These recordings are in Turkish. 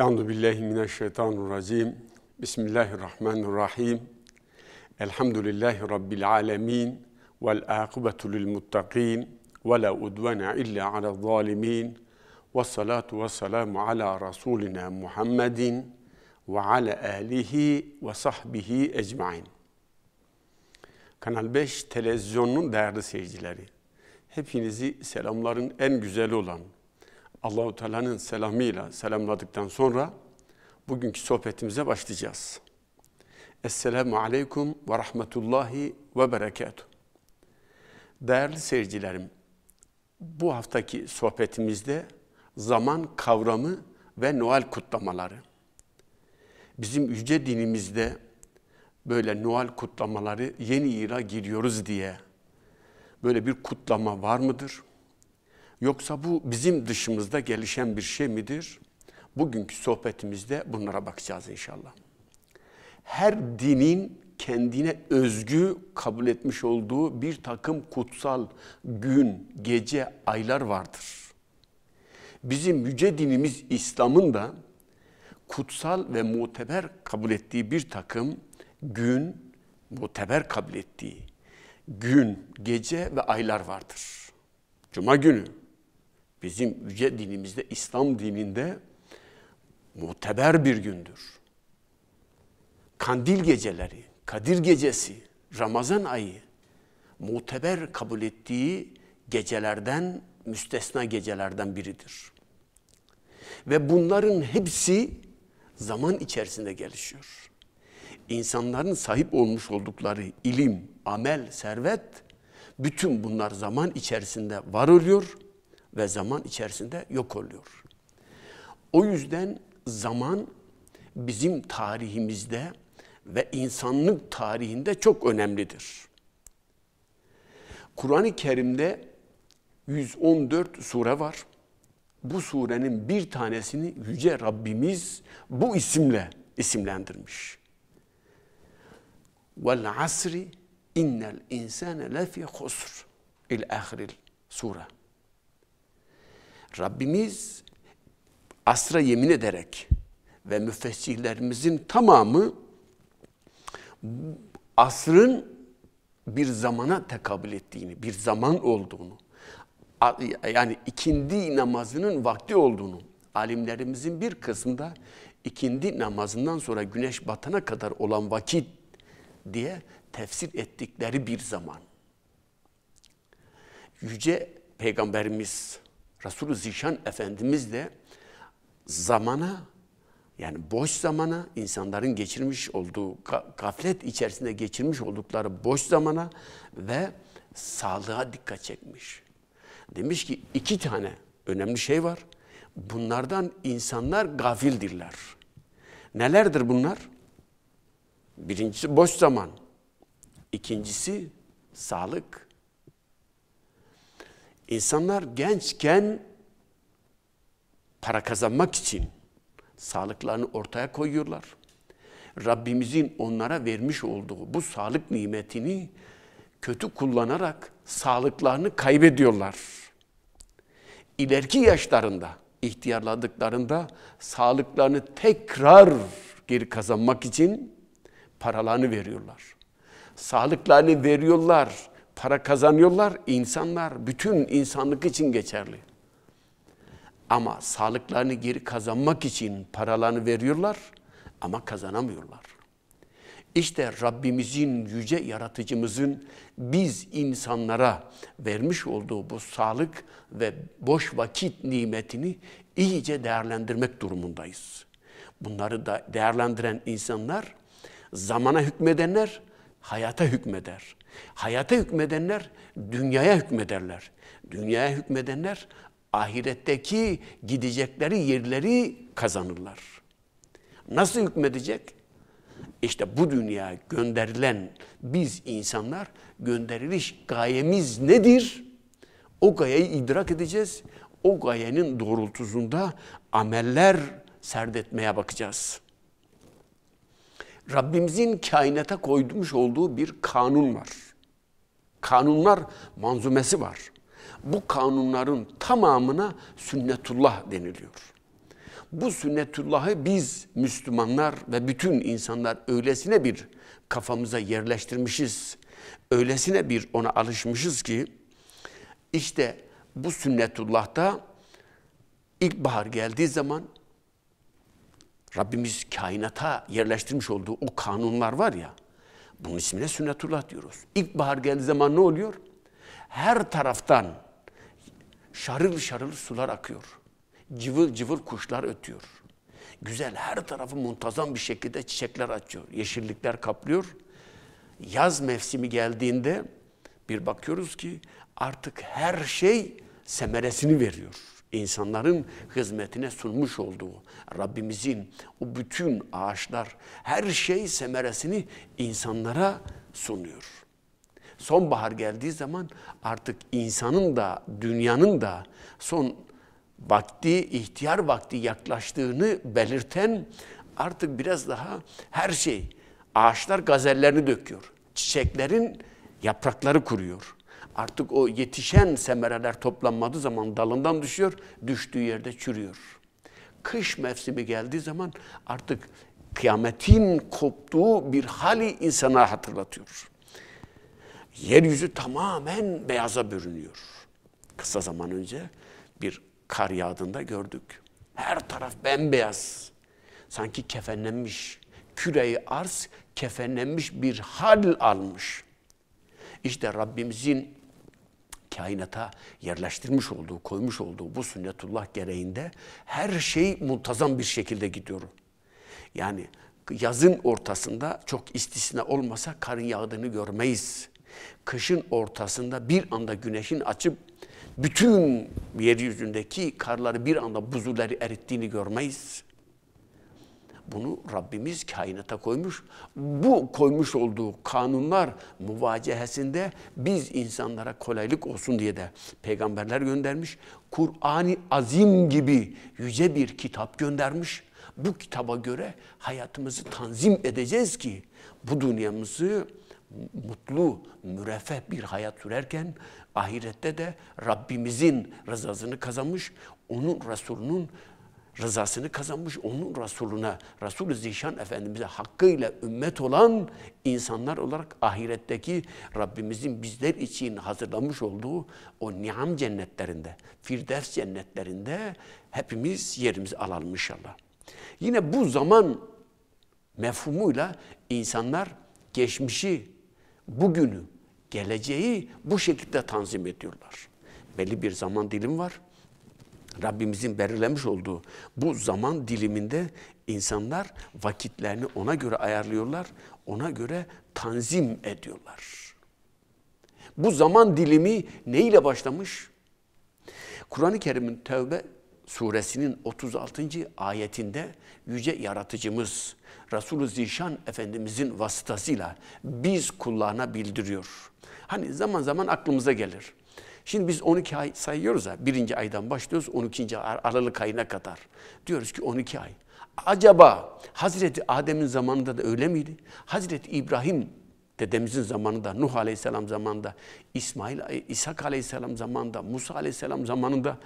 Euzu billahi mineşşeytanirracim. Bismillahirrahmanirrahim. Elhamdülillahi rabbil alamin vel akibetu lil muttakin ve la udvene illa ala zalimin. Ve salatu ve selam ala rasulina Muhammedin ve ala alihi ve sahbihi ecmaîn. Kanal 5 televizyonunun değerli seyircileri, hepinizi selamların en güzeli olan Allahu Teala'nın selamıyla selamladıktan sonra bugünkü sohbetimize başlayacağız. Esselamu aleyküm ve rahmetullahi ve berekatuh. Değerli seyircilerim, bu haftaki sohbetimizde zaman kavramı ve Noel kutlamaları. Bizim yüce dinimizde böyle Noel kutlamaları yeni yıla giriyoruz diye böyle bir kutlama var mıdır? Yoksa bu bizim dışımızda gelişen bir şey midir? Bugünkü sohbetimizde bunlara bakacağız inşallah. Her dinin kendine özgü kabul etmiş olduğu bir takım kutsal gün, gece, aylar vardır. Bizim yüce dinimiz İslam'ın da kutsal ve muteber kabul ettiği bir takım gün, muteber kabul ettiği gün, gece ve aylar vardır. Cuma günü, bizim yüce dinimizde, İslam dininde muteber bir gündür. Kandil geceleri, Kadir gecesi, Ramazan ayı muteber kabul ettiği gecelerden, müstesna gecelerden biridir. Ve bunların hepsi zaman içerisinde gelişiyor. İnsanların sahip olmuş oldukları ilim, amel, servet bütün bunlar zaman içerisinde var oluyor ve zaman içerisinde yok oluyor. O yüzden zaman bizim tarihimizde ve insanlık tarihinde çok önemlidir. Kur'an-ı Kerim'de 114 sure var. Bu surenin bir tanesini Yüce Rabbimiz bu isimle isimlendirmiş. Vel asri innel insane lefi husr. İl ahril sure. Rabbimiz asra yemin ederek ve müfessihlerimizin tamamı asrın bir zamana tekabül ettiğini, bir zaman olduğunu, yani ikindi namazının vakti olduğunu, alimlerimizin bir kısmında ikindi namazından sonra güneş batana kadar olan vakit diye tefsir ettikleri bir zaman. Yüce Peygamberimiz Resulü Zişan Efendimiz de zamana yani boş zamana insanların geçirmiş olduğu gaflet içerisinde geçirmiş oldukları boş zamana ve sağlığa dikkat çekmiş. Demiş ki iki tane önemli şey var. Bunlardan insanlar gafildirler. Nelerdir bunlar? Birincisi boş zaman. İkincisi sağlık. İnsanlar gençken para kazanmak için sağlıklarını ortaya koyuyorlar. Rabbimizin onlara vermiş olduğu bu sağlık nimetini kötü kullanarak sağlıklarını kaybediyorlar. İleriki yaşlarında, ihtiyarladıklarında sağlıklarını tekrar geri kazanmak için paralarını veriyorlar. Sağlıklarını veriyorlar Para kazanıyorlar insanlar, bütün insanlık için geçerli. Ama sağlıklarını geri kazanmak için paralarını veriyorlar ama kazanamıyorlar. İşte Rabbimizin, yüce yaratıcımızın biz insanlara vermiş olduğu bu sağlık ve boş vakit nimetini iyice değerlendirmek durumundayız. Bunları da değerlendiren insanlar, zamana hükmedenler hayata hükmeder. Hayata hükmedenler dünyaya hükmederler. Dünyaya hükmedenler ahiretteki gidecekleri yerleri kazanırlar. Nasıl hükmedecek? İşte bu dünya gönderilen biz insanlar gönderiliş gayemiz nedir? O gayeyi idrak edeceğiz. O gayenin doğrultusunda ameller serdetmeye bakacağız.'' Rabbimizin kainata koymuş olduğu bir kanun var. Kanunlar manzumesi var. Bu kanunların tamamına sünnetullah deniliyor. Bu sünnetullahı biz Müslümanlar ve bütün insanlar öylesine bir kafamıza yerleştirmişiz. Öylesine bir ona alışmışız ki işte bu sünnetullah'ta ilkbahar geldiği zaman Rabbimiz kainata yerleştirmiş olduğu o kanunlar var ya, bunun ismine sünnetullah diyoruz. İlkbahar geldiği zaman ne oluyor? Her taraftan şarıl şarıl sular akıyor. Cıvıl cıvıl kuşlar ötüyor. Güzel her tarafı muntazam bir şekilde çiçekler açıyor. Yeşillikler kaplıyor. Yaz mevsimi geldiğinde bir bakıyoruz ki artık her şey semeresini veriyor insanların hizmetine sunmuş olduğu Rabbimizin o bütün ağaçlar her şey semeresini insanlara sunuyor. Sonbahar geldiği zaman artık insanın da dünyanın da son vakti, ihtiyar vakti yaklaştığını belirten artık biraz daha her şey ağaçlar gazellerini döküyor. Çiçeklerin yaprakları kuruyor. Artık o yetişen semereler toplanmadığı zaman dalından düşüyor, düştüğü yerde çürüyor. Kış mevsimi geldiği zaman artık kıyametin koptuğu bir hali insana hatırlatıyor. Yeryüzü tamamen beyaza bürünüyor. Kısa zaman önce bir kar yağdığında gördük. Her taraf bembeyaz. Sanki kefenlenmiş. Küreyi arz kefenlenmiş bir hal almış. İşte Rabbimizin kainata yerleştirmiş olduğu, koymuş olduğu bu sünnetullah gereğinde her şey muntazam bir şekilde gidiyor. Yani yazın ortasında çok istisna olmasa karın yağdığını görmeyiz. Kışın ortasında bir anda güneşin açıp bütün yeryüzündeki karları bir anda buzulları erittiğini görmeyiz. Bunu Rabbimiz kainata koymuş. Bu koymuş olduğu kanunlar muvacehesinde biz insanlara kolaylık olsun diye de peygamberler göndermiş. Kur'an-ı Azim gibi yüce bir kitap göndermiş. Bu kitaba göre hayatımızı tanzim edeceğiz ki bu dünyamızı mutlu, müreffeh bir hayat sürerken ahirette de Rabbimizin rızasını kazanmış, onun Resulünün rızasını kazanmış, onun Resulüne, Resul-ü Zişan Efendimiz'e hakkıyla ümmet olan insanlar olarak ahiretteki Rabbimizin bizler için hazırlamış olduğu o niam cennetlerinde, firdevs cennetlerinde hepimiz yerimizi alalım inşallah. Yine bu zaman mefhumuyla insanlar geçmişi, bugünü, geleceği bu şekilde tanzim ediyorlar. Belli bir zaman dilim var Rabbimizin belirlemiş olduğu bu zaman diliminde insanlar vakitlerini ona göre ayarlıyorlar, ona göre tanzim ediyorlar. Bu zaman dilimi neyle başlamış? Kur'an-ı Kerim'in Tevbe suresinin 36. ayetinde yüce yaratıcımız Resulü Zişan Efendimizin vasıtasıyla biz kullarına bildiriyor. Hani zaman zaman aklımıza gelir. Şimdi biz 12 ay sayıyoruz ya. Birinci aydan başlıyoruz 12. Ar Aralık ayına kadar. Diyoruz ki 12 ay. Acaba Hazreti Adem'in zamanında da öyle miydi? Hazreti İbrahim dedemizin zamanında, Nuh Aleyhisselam zamanında, İsmail, e, İshak Aleyhisselam zamanında, Musa Aleyhisselam zamanında,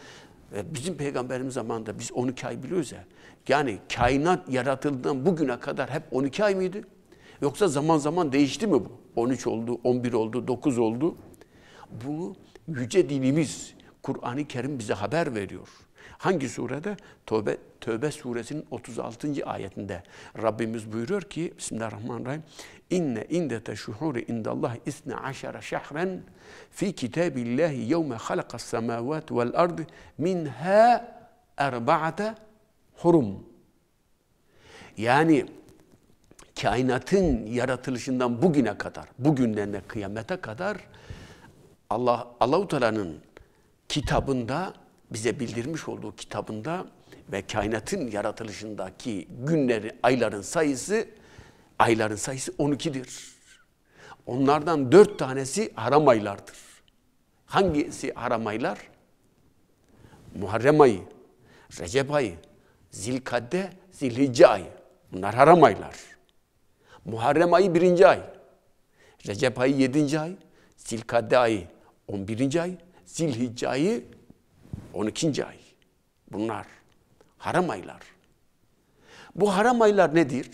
e, bizim peygamberimiz zamanında biz 12 ay biliyoruz ya. Yani kainat yaratıldığından bugüne kadar hep 12 ay mıydı? Yoksa zaman zaman değişti mi bu? 13 oldu, 11 oldu, 9 oldu. Bunu yüce dinimiz Kur'an-ı Kerim bize haber veriyor. Hangi surede? Tövbe, Tövbe suresinin 36. ayetinde Rabbimiz buyuruyor ki Bismillahirrahmanirrahim İnne indete şuhuri Allah isne aşara şahren fi kitabillahi yevme halakas semavat vel ard minha erbaate hurum. Yani kainatın yaratılışından bugüne kadar, bugünden de kıyamete kadar Allah Allahu Teala'nın kitabında bize bildirmiş olduğu kitabında ve kainatın yaratılışındaki günleri, ayların sayısı ayların sayısı 12'dir. Onlardan dört tanesi haram aylardır. Hangisi haram aylar? Muharrem ayı, Recep ayı, Zilkadde, Zilhicce ayı. Bunlar haram aylar. Muharrem ayı birinci ay. Recep ayı yedinci ay. Zilkadde ayı 11. ay, Zilhicce ayı 12. ay. Bunlar haram aylar. Bu haram aylar nedir?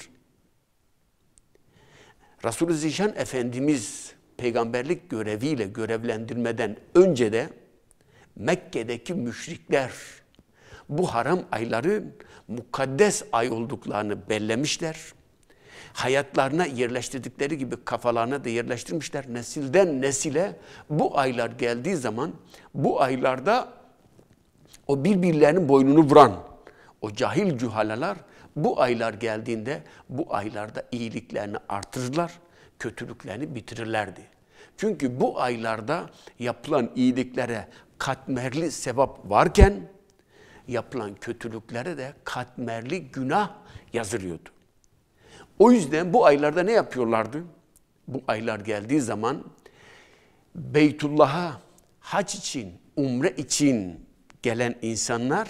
Resulü Zişan Efendimiz peygamberlik göreviyle görevlendirmeden önce de Mekke'deki müşrikler bu haram ayların mukaddes ay olduklarını bellemişler hayatlarına yerleştirdikleri gibi kafalarına da yerleştirmişler. Nesilden nesile bu aylar geldiği zaman bu aylarda o birbirlerinin boynunu vuran o cahil cuhalalar bu aylar geldiğinde bu aylarda iyiliklerini artırırlar, kötülüklerini bitirirlerdi. Çünkü bu aylarda yapılan iyiliklere katmerli sevap varken yapılan kötülüklere de katmerli günah yazılıyordu. O yüzden bu aylarda ne yapıyorlardı? Bu aylar geldiği zaman Beytullah'a hac için, umre için gelen insanlar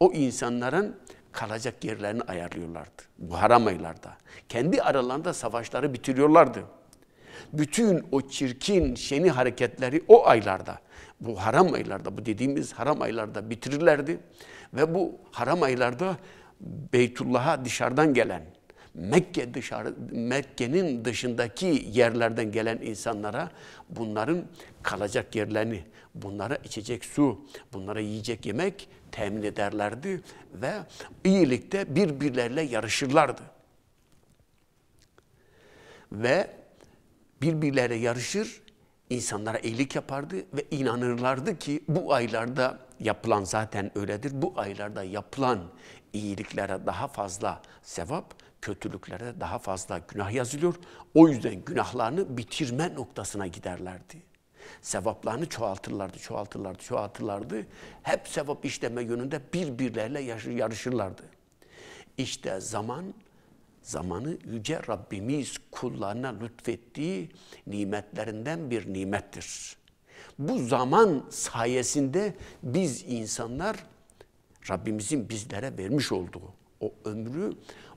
o insanların kalacak yerlerini ayarlıyorlardı. Bu haram aylarda. Kendi aralarında savaşları bitiriyorlardı. Bütün o çirkin şeni hareketleri o aylarda, bu haram aylarda, bu dediğimiz haram aylarda bitirirlerdi. Ve bu haram aylarda Beytullah'a dışarıdan gelen, Mekke dışarı Mekke'nin dışındaki yerlerden gelen insanlara bunların kalacak yerlerini, bunlara içecek su, bunlara yiyecek yemek temin ederlerdi ve iyilikte birbirleriyle yarışırlardı. Ve birbirleriyle yarışır, insanlara iyilik yapardı ve inanırlardı ki bu aylarda yapılan zaten öyledir. Bu aylarda yapılan iyiliklere daha fazla sevap kötülüklere daha fazla günah yazılıyor. O yüzden günahlarını bitirme noktasına giderlerdi. Sevaplarını çoğaltırlardı, çoğaltırlardı, çoğaltırlardı. Hep sevap işleme yönünde birbirleriyle yarışırlardı. İşte zaman, zamanı Yüce Rabbimiz kullarına lütfettiği nimetlerinden bir nimettir. Bu zaman sayesinde biz insanlar Rabbimizin bizlere vermiş olduğu o ömrü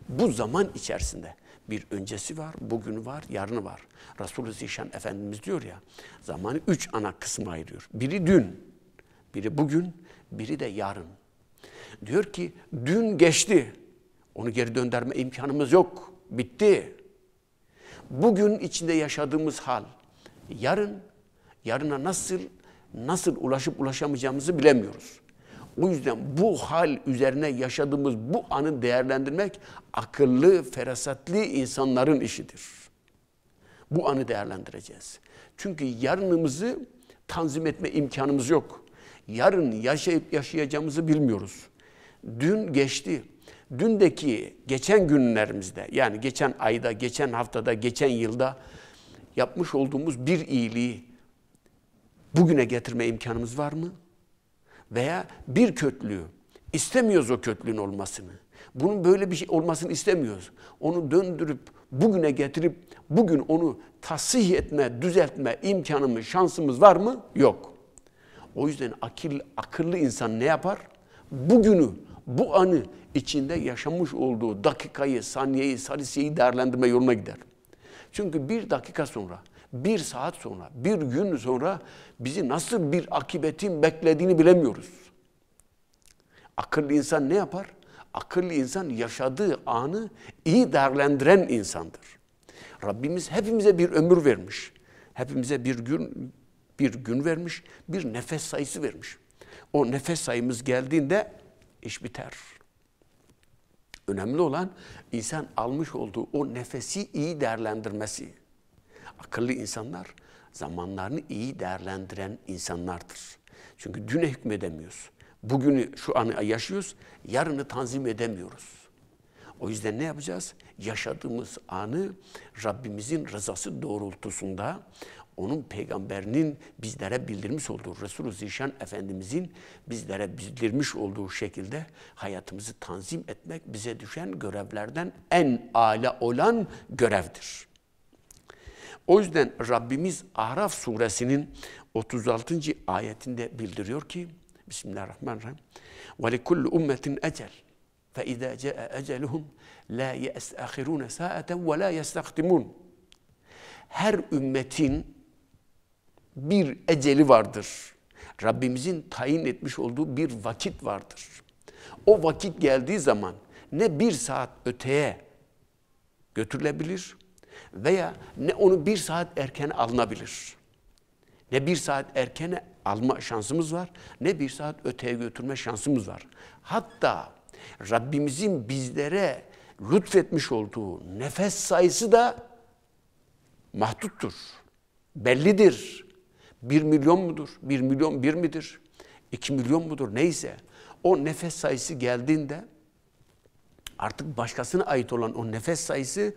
bu zaman içerisinde bir öncesi var, bugün var, yarını var. Resulü Zişan Efendimiz diyor ya, zamanı üç ana kısma ayırıyor. Biri dün, biri bugün, biri de yarın. Diyor ki dün geçti, onu geri döndürme imkanımız yok, bitti. Bugün içinde yaşadığımız hal, yarın, yarına nasıl nasıl ulaşıp ulaşamayacağımızı bilemiyoruz. O yüzden bu hal üzerine yaşadığımız bu anı değerlendirmek akıllı, ferasatli insanların işidir. Bu anı değerlendireceğiz. Çünkü yarınımızı tanzim etme imkanımız yok. Yarın yaşayıp yaşayacağımızı bilmiyoruz. Dün geçti. Dündeki geçen günlerimizde yani geçen ayda, geçen haftada, geçen yılda yapmış olduğumuz bir iyiliği bugüne getirme imkanımız var mı? veya bir kötülüğü istemiyoruz o köklün olmasını. Bunun böyle bir şey olmasını istemiyoruz. Onu döndürüp bugüne getirip bugün onu tasih etme, düzeltme imkanımız, şansımız var mı? Yok. O yüzden akil, akıllı insan ne yapar? Bugünü, bu anı içinde yaşamış olduğu dakikayı, saniyeyi, saliseyi değerlendirme yoluna gider. Çünkü bir dakika sonra bir saat sonra, bir gün sonra bizi nasıl bir akibetin beklediğini bilemiyoruz. Akıllı insan ne yapar? Akıllı insan yaşadığı anı iyi değerlendiren insandır. Rabbimiz hepimize bir ömür vermiş. Hepimize bir gün bir gün vermiş, bir nefes sayısı vermiş. O nefes sayımız geldiğinde iş biter. Önemli olan insan almış olduğu o nefesi iyi değerlendirmesi. Akıllı insanlar zamanlarını iyi değerlendiren insanlardır. Çünkü düne hükmedemiyoruz. Bugünü şu anı yaşıyoruz, yarını tanzim edemiyoruz. O yüzden ne yapacağız? Yaşadığımız anı Rabbimizin rızası doğrultusunda onun peygamberinin bizlere bildirmiş olduğu, Resulü Zişan Efendimizin bizlere bildirmiş olduğu şekilde hayatımızı tanzim etmek bize düşen görevlerden en âlâ olan görevdir. O yüzden Rabbimiz Araf suresinin 36. ayetinde bildiriyor ki Bismillahirrahmanirrahim. Ve li kulli ummetin ecel. Fe izâ câe eceluhum la yestâhirûne sâeten ve la yestâhtimûn. Her ümmetin bir eceli vardır. Rabbimizin tayin etmiş olduğu bir vakit vardır. O vakit geldiği zaman ne bir saat öteye götürülebilir veya ne onu bir saat erken alınabilir. Ne bir saat erken alma şansımız var, ne bir saat öteye götürme şansımız var. Hatta Rabbimizin bizlere lütfetmiş olduğu nefes sayısı da mahduttur. Bellidir. Bir milyon mudur? Bir milyon bir midir? İki milyon mudur? Neyse. O nefes sayısı geldiğinde artık başkasına ait olan o nefes sayısı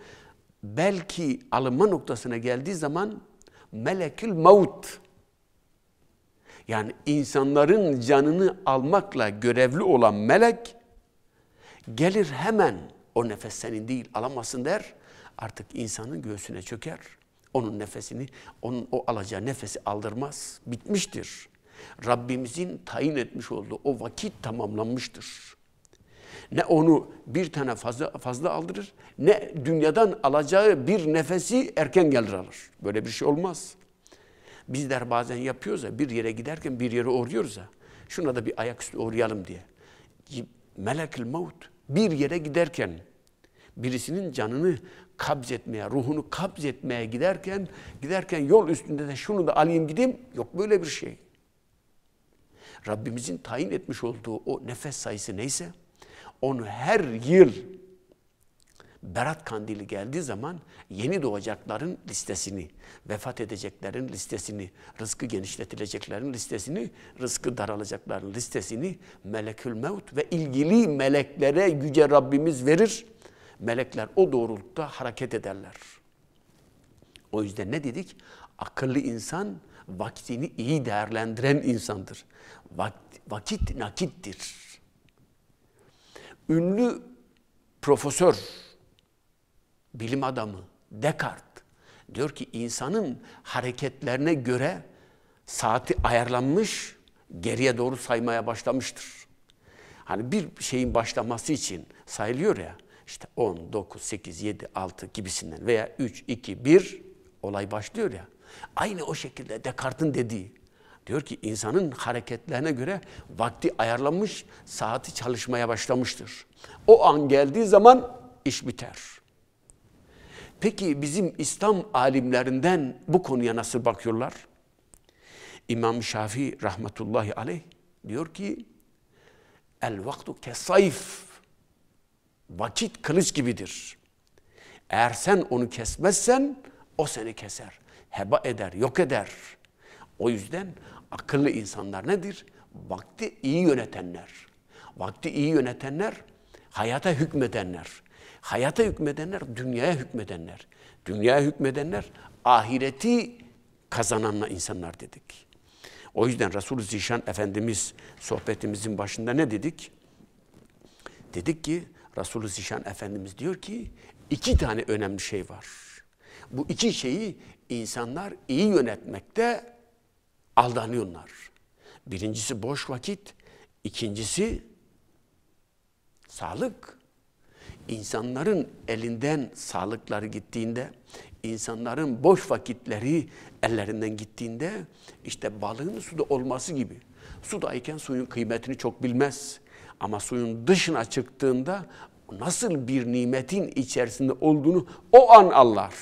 belki alınma noktasına geldiği zaman melekül maut yani insanların canını almakla görevli olan melek gelir hemen o nefes senin değil alamazsın der. Artık insanın göğsüne çöker. Onun nefesini, onun o alacağı nefesi aldırmaz. Bitmiştir. Rabbimizin tayin etmiş olduğu o vakit tamamlanmıştır ne onu bir tane fazla fazla aldırır ne dünyadan alacağı bir nefesi erken gelir alır. Böyle bir şey olmaz. Bizler bazen yapıyoruz ya bir yere giderken bir yere uğruyoruz ya. Şuna da bir ayaküstü uğrayalım diye. Melekül maut bir yere giderken birisinin canını kabz etmeye, ruhunu kabz etmeye giderken giderken yol üstünde de şunu da alayım gideyim yok böyle bir şey. Rabbimizin tayin etmiş olduğu o nefes sayısı neyse onu her yıl Berat Kandili geldiği zaman yeni doğacakların listesini, vefat edeceklerin listesini, rızkı genişletileceklerin listesini, rızkı daralacakların listesini melekül mevt ve ilgili meleklere yüce Rabbimiz verir. Melekler o doğrultuda hareket ederler. O yüzden ne dedik? Akıllı insan vaktini iyi değerlendiren insandır. Vakt, vakit nakittir ünlü profesör, bilim adamı Descartes diyor ki insanın hareketlerine göre saati ayarlanmış, geriye doğru saymaya başlamıştır. Hani bir şeyin başlaması için sayılıyor ya, işte 10, 9, 8, 7, 6 gibisinden veya 3, 2, 1 olay başlıyor ya. Aynı o şekilde Descartes'in dediği Diyor ki insanın hareketlerine göre vakti ayarlanmış, saati çalışmaya başlamıştır. O an geldiği zaman iş biter. Peki bizim İslam alimlerinden bu konuya nasıl bakıyorlar? İmam Şafii rahmetullahi aleyh diyor ki el vaktu kesayif vakit kılıç gibidir. Eğer sen onu kesmezsen o seni keser, heba eder, yok eder.'' O yüzden akıllı insanlar nedir? Vakti iyi yönetenler. Vakti iyi yönetenler, hayata hükmedenler. Hayata hükmedenler, dünyaya hükmedenler. Dünyaya hükmedenler, ahireti kazananla insanlar dedik. O yüzden resul Zişan Efendimiz sohbetimizin başında ne dedik? Dedik ki Resulü Zişan Efendimiz diyor ki iki tane önemli şey var. Bu iki şeyi insanlar iyi yönetmekte aldanıyorlar. Birincisi boş vakit, ikincisi sağlık. İnsanların elinden sağlıkları gittiğinde, insanların boş vakitleri ellerinden gittiğinde işte balığın suda olması gibi. Sudayken suyun kıymetini çok bilmez. Ama suyun dışına çıktığında nasıl bir nimetin içerisinde olduğunu o an anlar.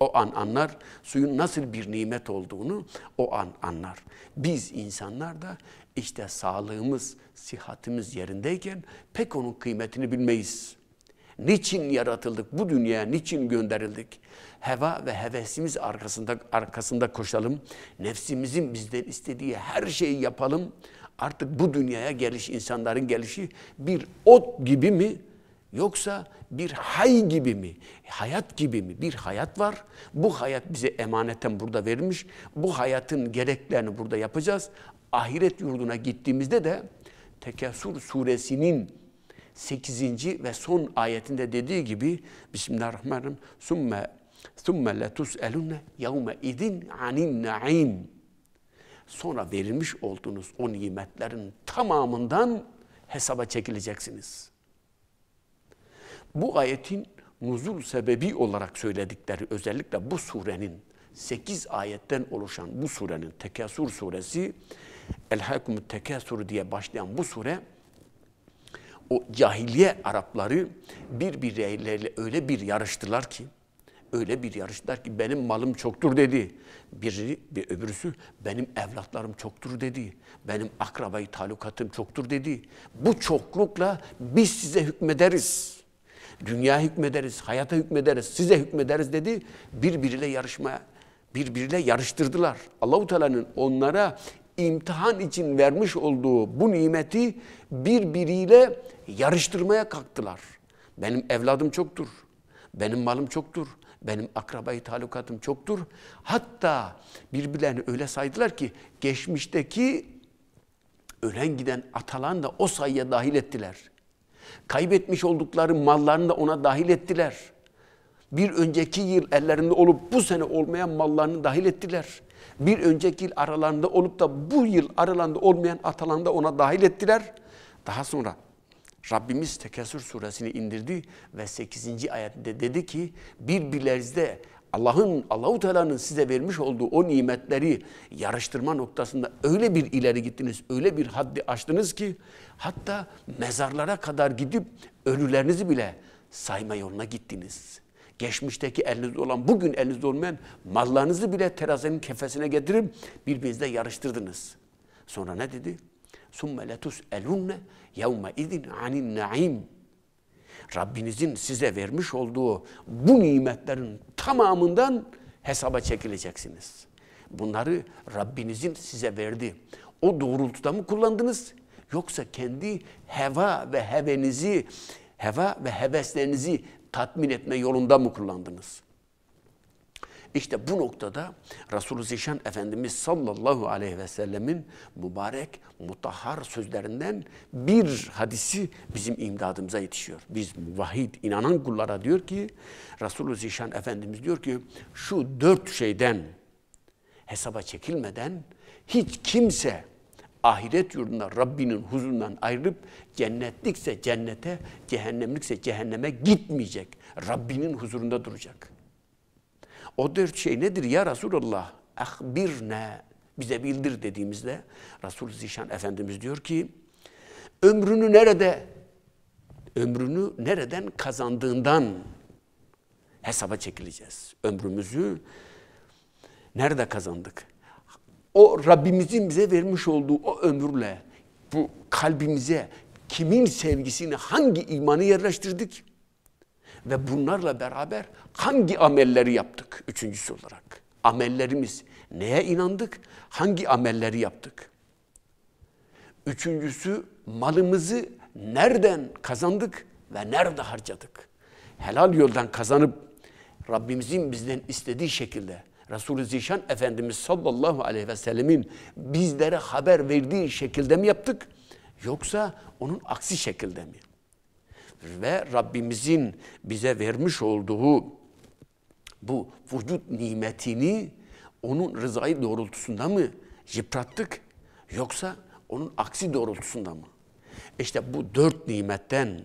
O an anlar suyun nasıl bir nimet olduğunu o an anlar. Biz insanlar da işte sağlığımız, sıhhatimiz yerindeyken pek onun kıymetini bilmeyiz. Niçin yaratıldık? Bu dünyaya niçin gönderildik? Heva ve hevesimiz arkasında arkasında koşalım. Nefsimizin bizden istediği her şeyi yapalım. Artık bu dünyaya geliş insanların gelişi bir ot gibi mi Yoksa bir hay gibi mi? Hayat gibi mi? Bir hayat var. Bu hayat bize emaneten burada verilmiş. Bu hayatın gereklerini burada yapacağız. Ahiret yurduna gittiğimizde de Tekasur suresinin 8. ve son ayetinde dediği gibi Bismillahirrahmanirrahim. Sümme ثُمَّ لَتُسْأَلُنَّ يَوْمَ idin anin naim. Sonra verilmiş olduğunuz o nimetlerin tamamından hesaba çekileceksiniz.'' Bu ayetin nuzul sebebi olarak söyledikleri özellikle bu surenin 8 ayetten oluşan bu surenin Tekasur suresi el Elhakumut Tekasur diye başlayan bu sure o cahiliye Arapları birbirleriyle öyle bir yarıştılar ki öyle bir yarıştılar ki benim malım çoktur dedi. Biri bir öbürsü benim evlatlarım çoktur dedi. Benim akrabayı talukatım çoktur dedi. Bu çoklukla biz size hükmederiz.'' Dünya hükmederiz, hayata hükmederiz, size hükmederiz dedi. Birbiriyle yarışma, birbiriyle yarıştırdılar. Allahu Teala'nın onlara imtihan için vermiş olduğu bu nimeti birbiriyle yarıştırmaya kalktılar. Benim evladım çoktur. Benim malım çoktur. Benim akrabayı talukatım çoktur. Hatta birbirlerini öyle saydılar ki geçmişteki ölen giden atalan da o sayıya dahil ettiler. Kaybetmiş oldukları mallarını da ona dahil ettiler. Bir önceki yıl ellerinde olup bu sene olmayan mallarını dahil ettiler. Bir önceki yıl aralarında olup da bu yıl aralarında olmayan atalarını da ona dahil ettiler. Daha sonra Rabbimiz Tekesür suresini indirdi ve 8. ayette dedi ki birbirlerinizde Allah'ın Allahu Teala'nın size vermiş olduğu o nimetleri yarıştırma noktasında öyle bir ileri gittiniz, öyle bir haddi aştınız ki Hatta mezarlara kadar gidip ölülerinizi bile sayma yoluna gittiniz. Geçmişteki elinizde olan, bugün elinizde olmayan mallarınızı bile terazinin kefesine getirip birbirinizle yarıştırdınız. Sonra ne dedi? ثُمَّ elunne يَوْمَ اِذٍ عَنِ naim. Rabbinizin size vermiş olduğu bu nimetlerin tamamından hesaba çekileceksiniz. Bunları Rabbinizin size verdi. O doğrultuda mı kullandınız? Yoksa kendi heva ve hevenizi, heva ve heveslerinizi tatmin etme yolunda mı kullandınız? İşte bu noktada Resulü Zişan Efendimiz sallallahu aleyhi ve sellemin mübarek mutahhar sözlerinden bir hadisi bizim imdadımıza yetişiyor. Biz vahid inanan kullara diyor ki Resulü Zişan Efendimiz diyor ki şu dört şeyden hesaba çekilmeden hiç kimse ahiret yurdundan, Rabbinin huzurundan ayrılıp cennetlikse cennete, cehennemlikse cehenneme gitmeyecek. Rabbinin huzurunda duracak. O dört şey nedir ya Resulallah? Ahbirne, bize bildir dediğimizde Resul Zişan Efendimiz diyor ki, ömrünü nerede, ömrünü nereden kazandığından hesaba çekileceğiz. Ömrümüzü nerede kazandık? o Rabbimizin bize vermiş olduğu o ömürle bu kalbimize kimin sevgisini hangi imanı yerleştirdik? Ve bunlarla beraber hangi amelleri yaptık? Üçüncüsü olarak amellerimiz neye inandık? Hangi amelleri yaptık? Üçüncüsü malımızı nereden kazandık ve nerede harcadık? Helal yoldan kazanıp Rabbimizin bizden istediği şekilde Resul-i Zişan Efendimiz sallallahu aleyhi ve sellemin bizlere haber verdiği şekilde mi yaptık? Yoksa onun aksi şekilde mi? Ve Rabbimizin bize vermiş olduğu bu vücut nimetini onun rızayı doğrultusunda mı yıprattık? Yoksa onun aksi doğrultusunda mı? İşte bu dört nimetten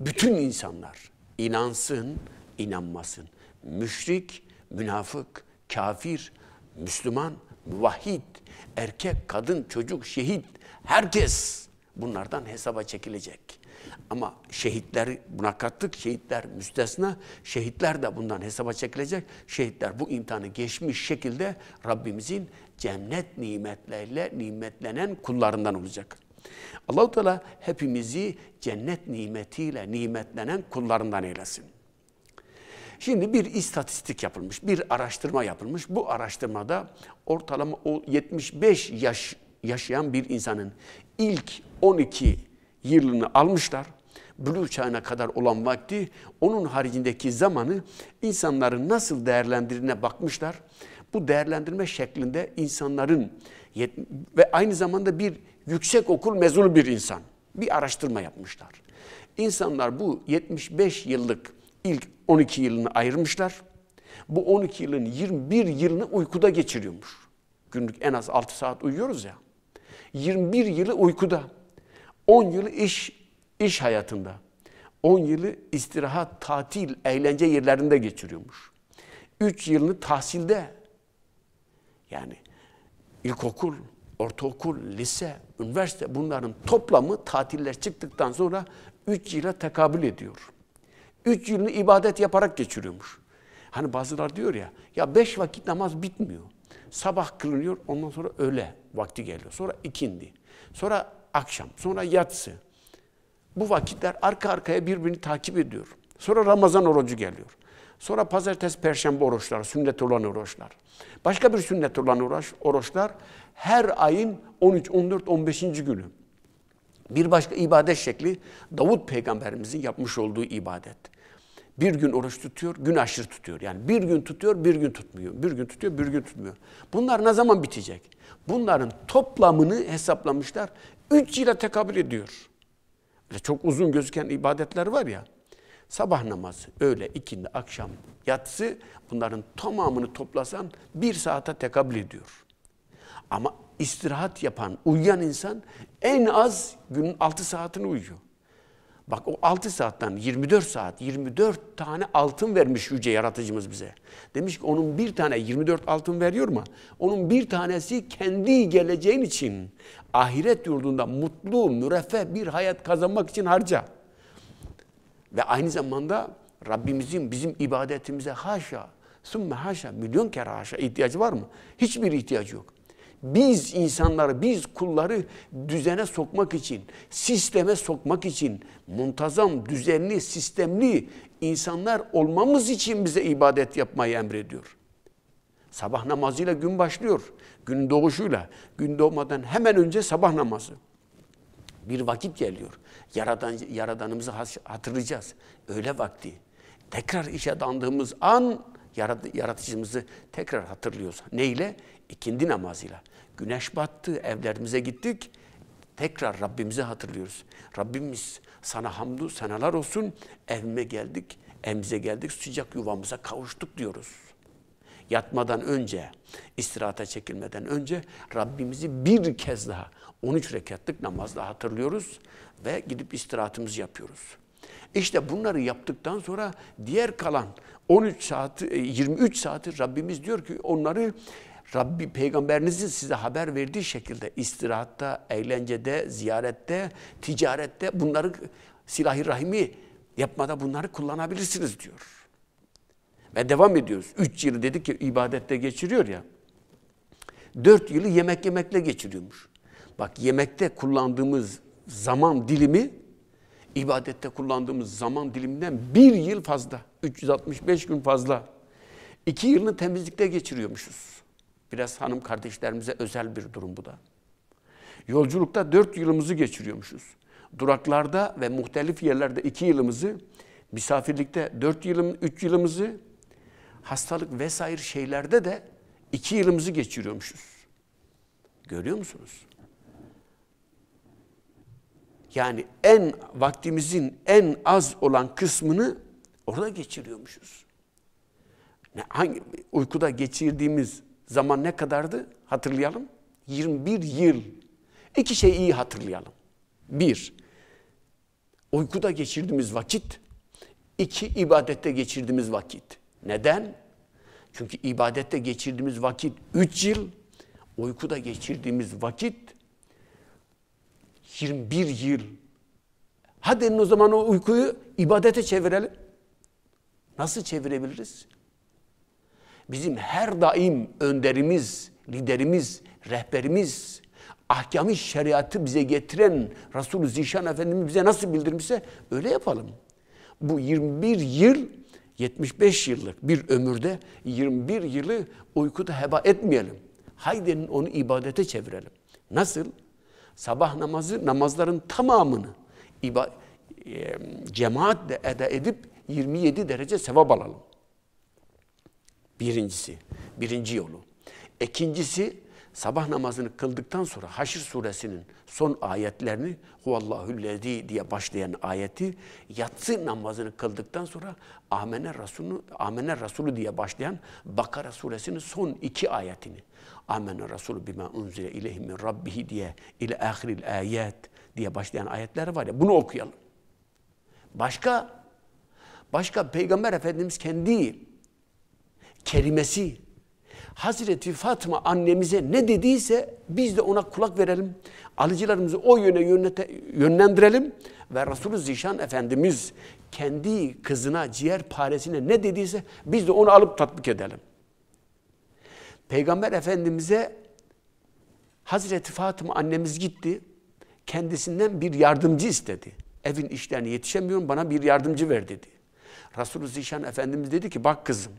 bütün insanlar inansın, inanmasın. Müşrik, münafık, kafir, Müslüman, vahid, erkek, kadın, çocuk, şehit, herkes bunlardan hesaba çekilecek. Ama şehitler buna kattık, şehitler müstesna, şehitler de bundan hesaba çekilecek. Şehitler bu imtihanı geçmiş şekilde Rabbimizin cennet nimetleriyle nimetlenen kullarından olacak. Allahu Teala hepimizi cennet nimetiyle nimetlenen kullarından eylesin. Şimdi bir istatistik yapılmış, bir araştırma yapılmış. Bu araştırmada ortalama o 75 yaş yaşayan bir insanın ilk 12 yılını almışlar. Blue çağına kadar olan vakti, onun haricindeki zamanı insanların nasıl değerlendirdiğine bakmışlar. Bu değerlendirme şeklinde insanların ve aynı zamanda bir yüksek okul mezunu bir insan bir araştırma yapmışlar. İnsanlar bu 75 yıllık ilk 12 yılını ayırmışlar. Bu 12 yılın 21 yılını uykuda geçiriyormuş. Günlük en az 6 saat uyuyoruz ya. 21 yılı uykuda. 10 yılı iş iş hayatında. 10 yılı istirahat, tatil, eğlence yerlerinde geçiriyormuş. 3 yılını tahsilde. Yani ilkokul, ortaokul, lise, üniversite bunların toplamı tatiller çıktıktan sonra 3 yıla tekabül ediyor. Üç yılını ibadet yaparak geçiriyormuş. Hani bazılar diyor ya, ya beş vakit namaz bitmiyor. Sabah kılınıyor, ondan sonra öğle vakti geliyor. Sonra ikindi, sonra akşam, sonra yatsı. Bu vakitler arka arkaya birbirini takip ediyor. Sonra Ramazan orucu geliyor. Sonra pazartesi, perşembe oruçlar, sünnet olan oruçlar. Başka bir sünnet olan oruçlar her ayın 13, 14, 15. günü. Bir başka ibadet şekli Davut peygamberimizin yapmış olduğu ibadet. Bir gün oruç tutuyor, gün aşırı tutuyor. Yani bir gün tutuyor, bir gün tutmuyor. Bir gün tutuyor, bir gün tutmuyor. Bunlar ne zaman bitecek? Bunların toplamını hesaplamışlar. Üç yıla tekabül ediyor. Öyle çok uzun gözüken ibadetler var ya. Sabah namazı, öğle, ikindi, akşam, yatsı bunların tamamını toplasan bir saate tekabül ediyor. Ama istirahat yapan, uyuyan insan en az günün 6 saatini uyuyor. Bak o 6 saatten 24 saat, 24 tane altın vermiş Yüce Yaratıcımız bize. Demiş ki onun bir tane 24 altın veriyor mu? Onun bir tanesi kendi geleceğin için ahiret yurdunda mutlu, müreffeh bir hayat kazanmak için harca. Ve aynı zamanda Rabbimizin bizim ibadetimize haşa, sümme haşa, milyon kere haşa ihtiyacı var mı? Hiçbir ihtiyacı yok biz insanları, biz kulları düzene sokmak için, sisteme sokmak için, muntazam, düzenli, sistemli insanlar olmamız için bize ibadet yapmayı emrediyor. Sabah namazıyla gün başlıyor. Gün doğuşuyla, gün doğmadan hemen önce sabah namazı. Bir vakit geliyor. Yaradan, yaradanımızı hatırlayacağız. Öğle vakti. Tekrar işe dandığımız an yaratıcımızı tekrar hatırlıyoruz. Neyle? İkindi namazıyla. Güneş battı, evlerimize gittik. Tekrar Rabbimizi hatırlıyoruz. Rabbimiz sana hamdü senalar olsun. Evime geldik, evimize geldik, sıcak yuvamıza kavuştuk diyoruz. Yatmadan önce, istirahata çekilmeden önce Rabbimizi bir kez daha 13 rekatlık namazla hatırlıyoruz ve gidip istirahatımızı yapıyoruz. İşte bunları yaptıktan sonra diğer kalan 13 saati 23 e, saati Rabbimiz diyor ki onları Rabbi peygamberinizin size haber verdiği şekilde istirahatta, eğlencede, ziyarette, ticarette bunları silahı rahimi yapmada bunları kullanabilirsiniz diyor. Ve devam ediyoruz. Üç yılı dedik ki ibadette geçiriyor ya. Dört yılı yemek yemekle geçiriyormuş. Bak yemekte kullandığımız zaman dilimi ibadette kullandığımız zaman diliminden bir yıl fazla. 365 gün fazla. İki yılını temizlikte geçiriyormuşuz. Biraz hanım kardeşlerimize özel bir durum bu da. Yolculukta dört yılımızı geçiriyormuşuz. Duraklarda ve muhtelif yerlerde iki yılımızı, misafirlikte dört yılım, üç yılımızı, hastalık vesaire şeylerde de iki yılımızı geçiriyormuşuz. Görüyor musunuz? Yani en vaktimizin en az olan kısmını orada geçiriyormuşuz. Ne, hangi uykuda geçirdiğimiz Zaman ne kadardı? Hatırlayalım. 21 yıl. İki şeyi iyi hatırlayalım. Bir, uykuda geçirdiğimiz vakit. iki ibadette geçirdiğimiz vakit. Neden? Çünkü ibadette geçirdiğimiz vakit 3 yıl, uykuda geçirdiğimiz vakit 21 yıl. Hadi o zaman o uykuyu ibadete çevirelim. Nasıl çevirebiliriz? bizim her daim önderimiz, liderimiz, rehberimiz, ahkamı şeriatı bize getiren Resulü Zişan Efendimiz bize nasıl bildirmişse öyle yapalım. Bu 21 yıl 75 yıllık bir ömürde 21 yılı uykuda heba etmeyelim. Haydi onu ibadete çevirelim. Nasıl? Sabah namazı namazların tamamını iba, e, cemaatle eda edip 27 derece sevap alalım. Birincisi, birinci yolu. İkincisi, sabah namazını kıldıktan sonra Haşr suresinin son ayetlerini huvallahüllezi diye başlayan ayeti yatsı namazını kıldıktan sonra Amene Resulü, Amene Resulü diye başlayan Bakara suresinin son iki ayetini Amene Resulü bime unzile ileyhi min rabbihi diye ile ahiril ayet diye başlayan ayetler var ya bunu okuyalım. Başka başka Peygamber Efendimiz kendi kelimesi Hazreti Fatma annemize ne dediyse biz de ona kulak verelim. Alıcılarımızı o yöne yönete, yönlendirelim ve Resulü Zişan Efendimiz kendi kızına, ciğer paresine ne dediyse biz de onu alıp tatbik edelim. Peygamber Efendimiz'e Hazreti Fatıma annemiz gitti. Kendisinden bir yardımcı istedi. Evin işlerini yetişemiyorum bana bir yardımcı ver dedi. Resulü Zişan Efendimiz dedi ki bak kızım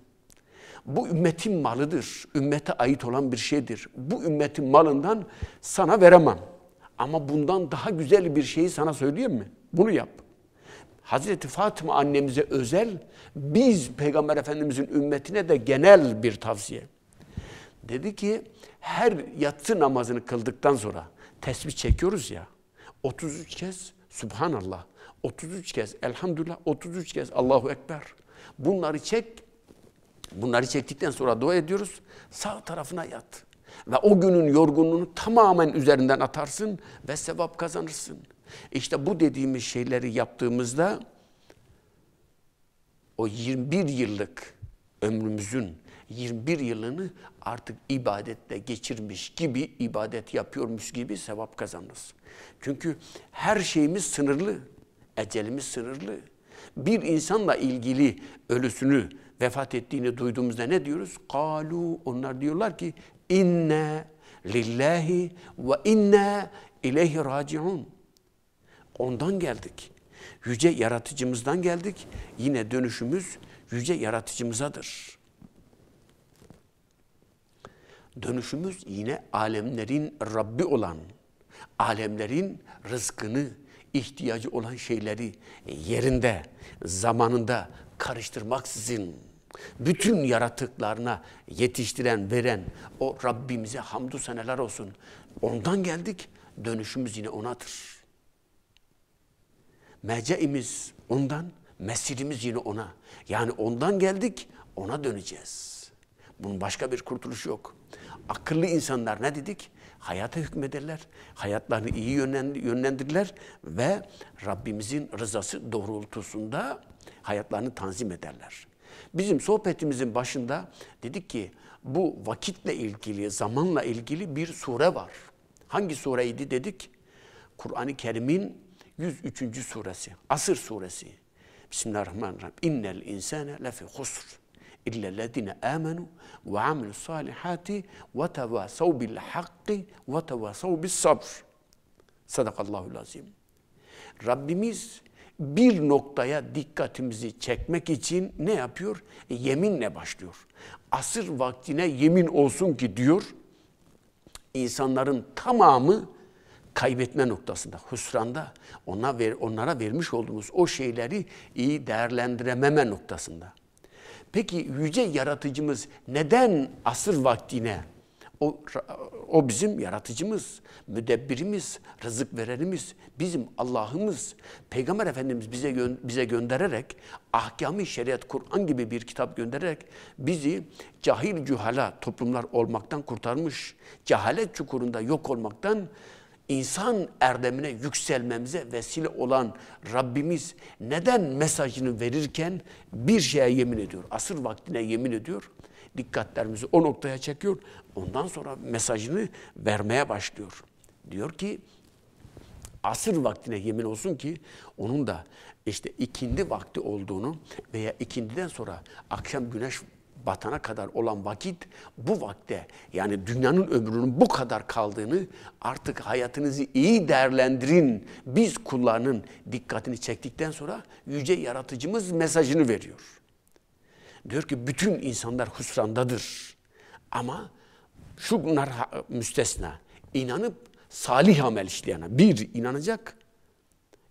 bu ümmetin malıdır. Ümmete ait olan bir şeydir. Bu ümmetin malından sana veremem. Ama bundan daha güzel bir şeyi sana söyleyeyim mi? Bunu yap. Hazreti Fatıma annemize özel, biz Peygamber Efendimizin ümmetine de genel bir tavsiye. Dedi ki her yatsı namazını kıldıktan sonra tesbih çekiyoruz ya 33 kez Subhanallah, 33 kez Elhamdülillah, 33 kez Allahu Ekber. Bunları çek Bunları çektikten sonra dua ediyoruz. Sağ tarafına yat. Ve o günün yorgunluğunu tamamen üzerinden atarsın ve sevap kazanırsın. İşte bu dediğimiz şeyleri yaptığımızda o 21 yıllık ömrümüzün 21 yılını artık ibadette geçirmiş gibi ibadet yapıyormuş gibi sevap kazanırız. Çünkü her şeyimiz sınırlı, ecelimiz sınırlı. Bir insanla ilgili ölüsünü vefat ettiğini duyduğumuzda ne diyoruz? Kalu onlar diyorlar ki inne lillahi ve inne ileyhi raciun. Ondan geldik. Yüce yaratıcımızdan geldik. Yine dönüşümüz yüce yaratıcımızadır. Dönüşümüz yine alemlerin Rabbi olan, alemlerin rızkını, ihtiyacı olan şeyleri yerinde, zamanında karıştırmaksızın bütün yaratıklarına yetiştiren, veren o Rabbimize hamdü seneler olsun. Ondan geldik, dönüşümüz yine O'nadır. Mece'imiz ondan, mesirimiz yine O'na. Yani ondan geldik, O'na döneceğiz. Bunun başka bir kurtuluşu yok. Akıllı insanlar ne dedik? Hayata hükmederler, hayatlarını iyi yönlendirirler ve Rabbimizin rızası doğrultusunda hayatlarını tanzim ederler. Bizim sohbetimizin başında dedik ki bu vakitle ilgili, zamanla ilgili bir sure var. Hangi sureydi dedik? Kur'an-ı Kerim'in 103. suresi, Asır suresi. Bismillahirrahmanirrahim. İnnel insane lefi husr. İllellezine amenu ve amilus salihati ve tevasav bil hakki ve tevasav bis sabr. Sadakallahu'l azim. Rabbimiz bir noktaya dikkatimizi çekmek için ne yapıyor? E, yeminle başlıyor. Asır vaktine yemin olsun ki diyor, insanların tamamı kaybetme noktasında, husranda, ona ver, onlara vermiş olduğumuz o şeyleri iyi değerlendirememe noktasında. Peki yüce yaratıcımız neden asır vaktine o, o bizim yaratıcımız, müdebbirimiz, rızık verenimiz, bizim Allah'ımız. Peygamber Efendimiz bize gö bize göndererek, ahkami şeriat, Kur'an gibi bir kitap göndererek bizi cahil cühala toplumlar olmaktan kurtarmış, cehalet çukurunda yok olmaktan insan erdemine yükselmemize vesile olan Rabbimiz neden mesajını verirken bir şeye yemin ediyor, asır vaktine yemin ediyor dikkatlerimizi o noktaya çekiyor. Ondan sonra mesajını vermeye başlıyor. Diyor ki asır vaktine yemin olsun ki onun da işte ikindi vakti olduğunu veya ikindiden sonra akşam güneş batana kadar olan vakit bu vakte yani dünyanın ömrünün bu kadar kaldığını artık hayatınızı iyi değerlendirin. Biz kullarının dikkatini çektikten sonra yüce yaratıcımız mesajını veriyor. Diyor ki bütün insanlar husrandadır. Ama şunlar müstesna. İnanıp salih amel işleyene. Bir, inanacak.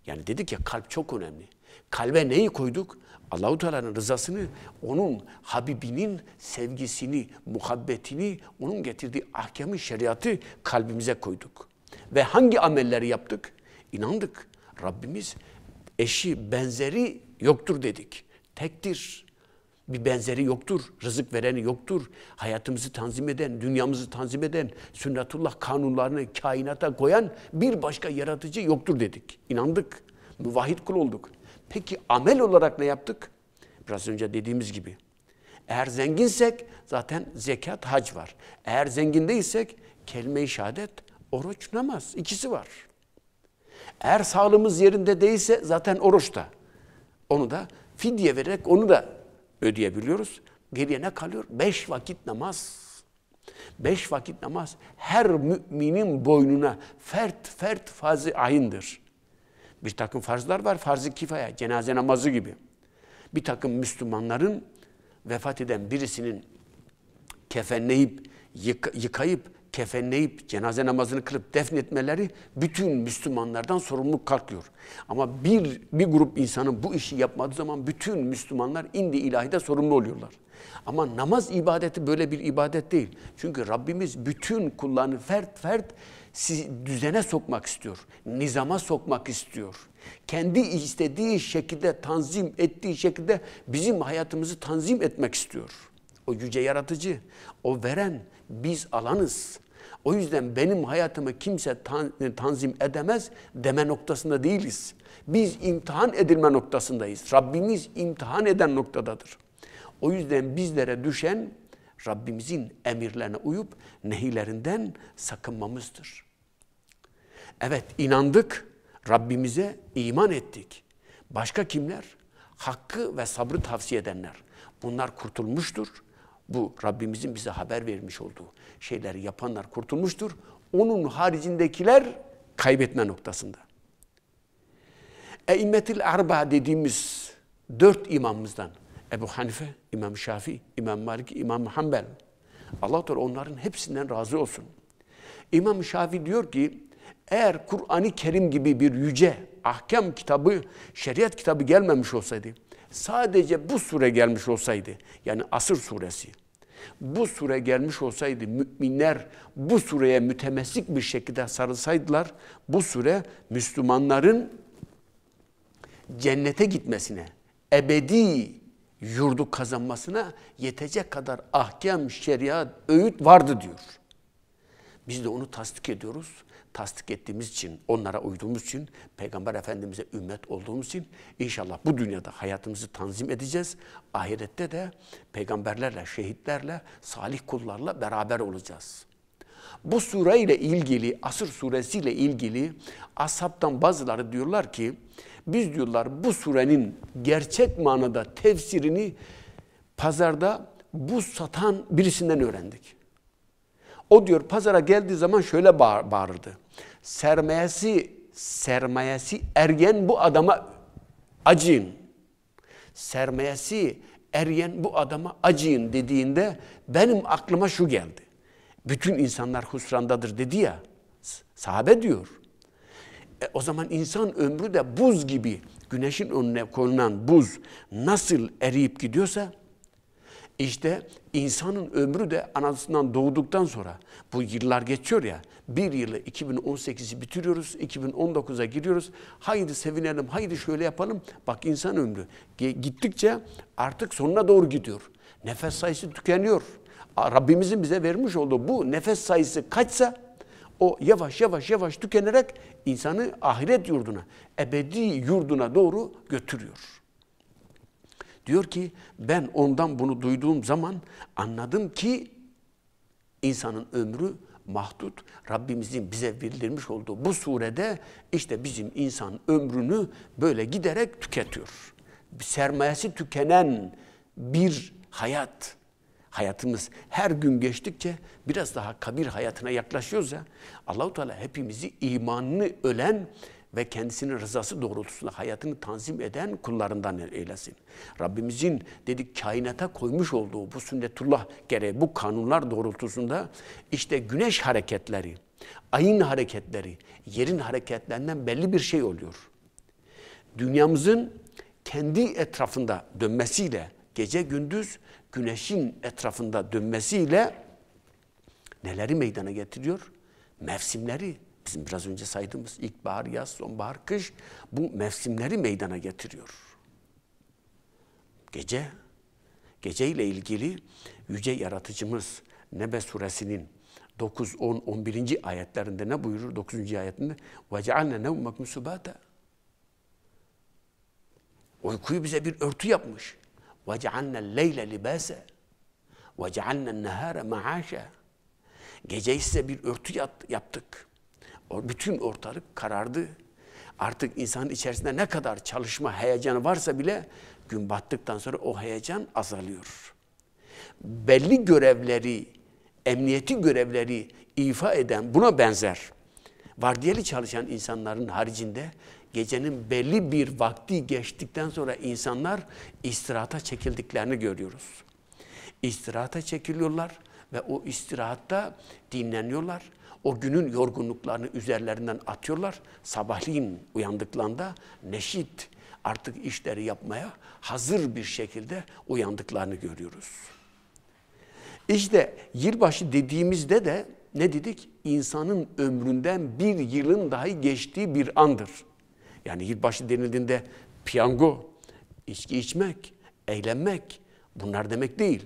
Yani dedik ya kalp çok önemli. Kalbe neyi koyduk? Allahu Teala'nın rızasını, onun Habibinin sevgisini, muhabbetini, onun getirdiği ahkamı, şeriatı kalbimize koyduk. Ve hangi amelleri yaptık? İnandık. Rabbimiz eşi, benzeri yoktur dedik. Tektir bir benzeri yoktur. Rızık vereni yoktur. Hayatımızı tanzim eden, dünyamızı tanzim eden, sünnetullah kanunlarını kainata koyan bir başka yaratıcı yoktur dedik. İnandık. Müvahhid kul olduk. Peki amel olarak ne yaptık? Biraz önce dediğimiz gibi. Eğer zenginsek zaten zekat, hac var. Eğer zengin değilsek kelime-i şehadet, oruç, namaz. ikisi var. Eğer sağlığımız yerinde değilse zaten oruç da. Onu da fidye vererek onu da ödeyebiliyoruz. Geriye ne kalıyor? Beş vakit namaz. Beş vakit namaz her müminin boynuna fert fert fazı ayındır. Bir takım farzlar var, Farzı kifaya, cenaze namazı gibi. Bir takım Müslümanların vefat eden birisinin kefenleyip, yıkayıp kefenleyip cenaze namazını kılıp defnetmeleri bütün Müslümanlardan sorumluluk kalkıyor. Ama bir, bir grup insanın bu işi yapmadığı zaman bütün Müslümanlar indi ilahide sorumlu oluyorlar. Ama namaz ibadeti böyle bir ibadet değil. Çünkü Rabbimiz bütün kullarını fert fert düzene sokmak istiyor. Nizama sokmak istiyor. Kendi istediği şekilde tanzim ettiği şekilde bizim hayatımızı tanzim etmek istiyor. O yüce yaratıcı, o veren, biz alanız. O yüzden benim hayatımı kimse tan e, tanzim edemez deme noktasında değiliz. Biz imtihan edilme noktasındayız. Rabbimiz imtihan eden noktadadır. O yüzden bizlere düşen Rabbimizin emirlerine uyup nehilerinden sakınmamızdır. Evet inandık, Rabbimize iman ettik. Başka kimler? Hakkı ve sabrı tavsiye edenler. Bunlar kurtulmuştur bu Rabbimizin bize haber vermiş olduğu şeyleri yapanlar kurtulmuştur. Onun haricindekiler kaybetme noktasında. Eimmetil Arba dediğimiz dört imamımızdan Ebu Hanife, İmam Şafii, İmam Malik, İmam Hanbel. Allah Teala onların hepsinden razı olsun. İmam Şafii diyor ki eğer Kur'an-ı Kerim gibi bir yüce ahkam kitabı, şeriat kitabı gelmemiş olsaydı, sadece bu sure gelmiş olsaydı, yani Asır suresi, bu sure gelmiş olsaydı müminler bu sureye mütemessik bir şekilde sarılsaydılar, bu sure Müslümanların cennete gitmesine, ebedi yurdu kazanmasına yetecek kadar ahkam, şeriat, öğüt vardı diyor. Biz de onu tasdik ediyoruz tasdik ettiğimiz için, onlara uyduğumuz için, Peygamber Efendimiz'e ümmet olduğumuz için inşallah bu dünyada hayatımızı tanzim edeceğiz. Ahirette de peygamberlerle, şehitlerle, salih kullarla beraber olacağız. Bu sureyle ilgili, Asır suresiyle ilgili ashabtan bazıları diyorlar ki, biz diyorlar bu surenin gerçek manada tefsirini pazarda bu satan birisinden öğrendik. O diyor pazara geldiği zaman şöyle bağır, Sermayesi, sermayesi ergen bu adama acıyın. Sermayesi ergen bu adama acıyın dediğinde benim aklıma şu geldi. Bütün insanlar husrandadır dedi ya. Sahabe diyor. E, o zaman insan ömrü de buz gibi güneşin önüne konulan buz nasıl eriyip gidiyorsa işte insanın ömrü de anasından doğduktan sonra bu yıllar geçiyor ya bir yılı 2018'i bitiriyoruz 2019'a giriyoruz haydi sevinelim haydi şöyle yapalım bak insan ömrü gittikçe artık sonuna doğru gidiyor nefes sayısı tükeniyor Rabbimizin bize vermiş olduğu bu nefes sayısı kaçsa o yavaş yavaş yavaş tükenerek insanı ahiret yurduna ebedi yurduna doğru götürüyor. Diyor ki ben ondan bunu duyduğum zaman anladım ki insanın ömrü mahdut. Rabbimizin bize bildirmiş olduğu bu surede işte bizim insan ömrünü böyle giderek tüketiyor. Sermayesi tükenen bir hayat. Hayatımız her gün geçtikçe biraz daha kabir hayatına yaklaşıyoruz ya. Allahu Teala hepimizi imanını ölen ve kendisinin rızası doğrultusunda hayatını tanzim eden kullarından eylesin. Rabbimizin dedik kainata koymuş olduğu bu sünnetullah gereği, bu kanunlar doğrultusunda işte güneş hareketleri, ayın hareketleri, yerin hareketlerinden belli bir şey oluyor. Dünyamızın kendi etrafında dönmesiyle, gece gündüz güneşin etrafında dönmesiyle neleri meydana getiriyor? Mevsimleri, bizim biraz önce saydığımız ilkbahar, yaz, sonbahar, kış bu mevsimleri meydana getiriyor. Gece, geceyle ilgili Yüce Yaratıcımız Nebe suresinin 9, 10, 11. ayetlerinde ne buyurur? 9. ayetinde وَجَعَلْنَا نَوْمَكْ مُسُبَاتًا Uykuyu bize bir örtü yapmış. وَجَعَلْنَا الْلَيْلَ لِبَاسًا وَجَعَلْنَا النَّهَارَ مَعَاشًا Geceyi size bir örtü yaptık bütün ortalık karardı. Artık insanın içerisinde ne kadar çalışma heyecanı varsa bile gün battıktan sonra o heyecan azalıyor. Belli görevleri, emniyeti görevleri ifa eden buna benzer vardiyeli çalışan insanların haricinde gecenin belli bir vakti geçtikten sonra insanlar istirahata çekildiklerini görüyoruz. İstirahata çekiliyorlar ve o istirahatta dinleniyorlar. O günün yorgunluklarını üzerlerinden atıyorlar. Sabahleyin uyandıklarında neşit artık işleri yapmaya hazır bir şekilde uyandıklarını görüyoruz. İşte yılbaşı dediğimizde de ne dedik? İnsanın ömründen bir yılın dahi geçtiği bir andır. Yani yılbaşı denildiğinde piyango, içki içmek, eğlenmek bunlar demek değil.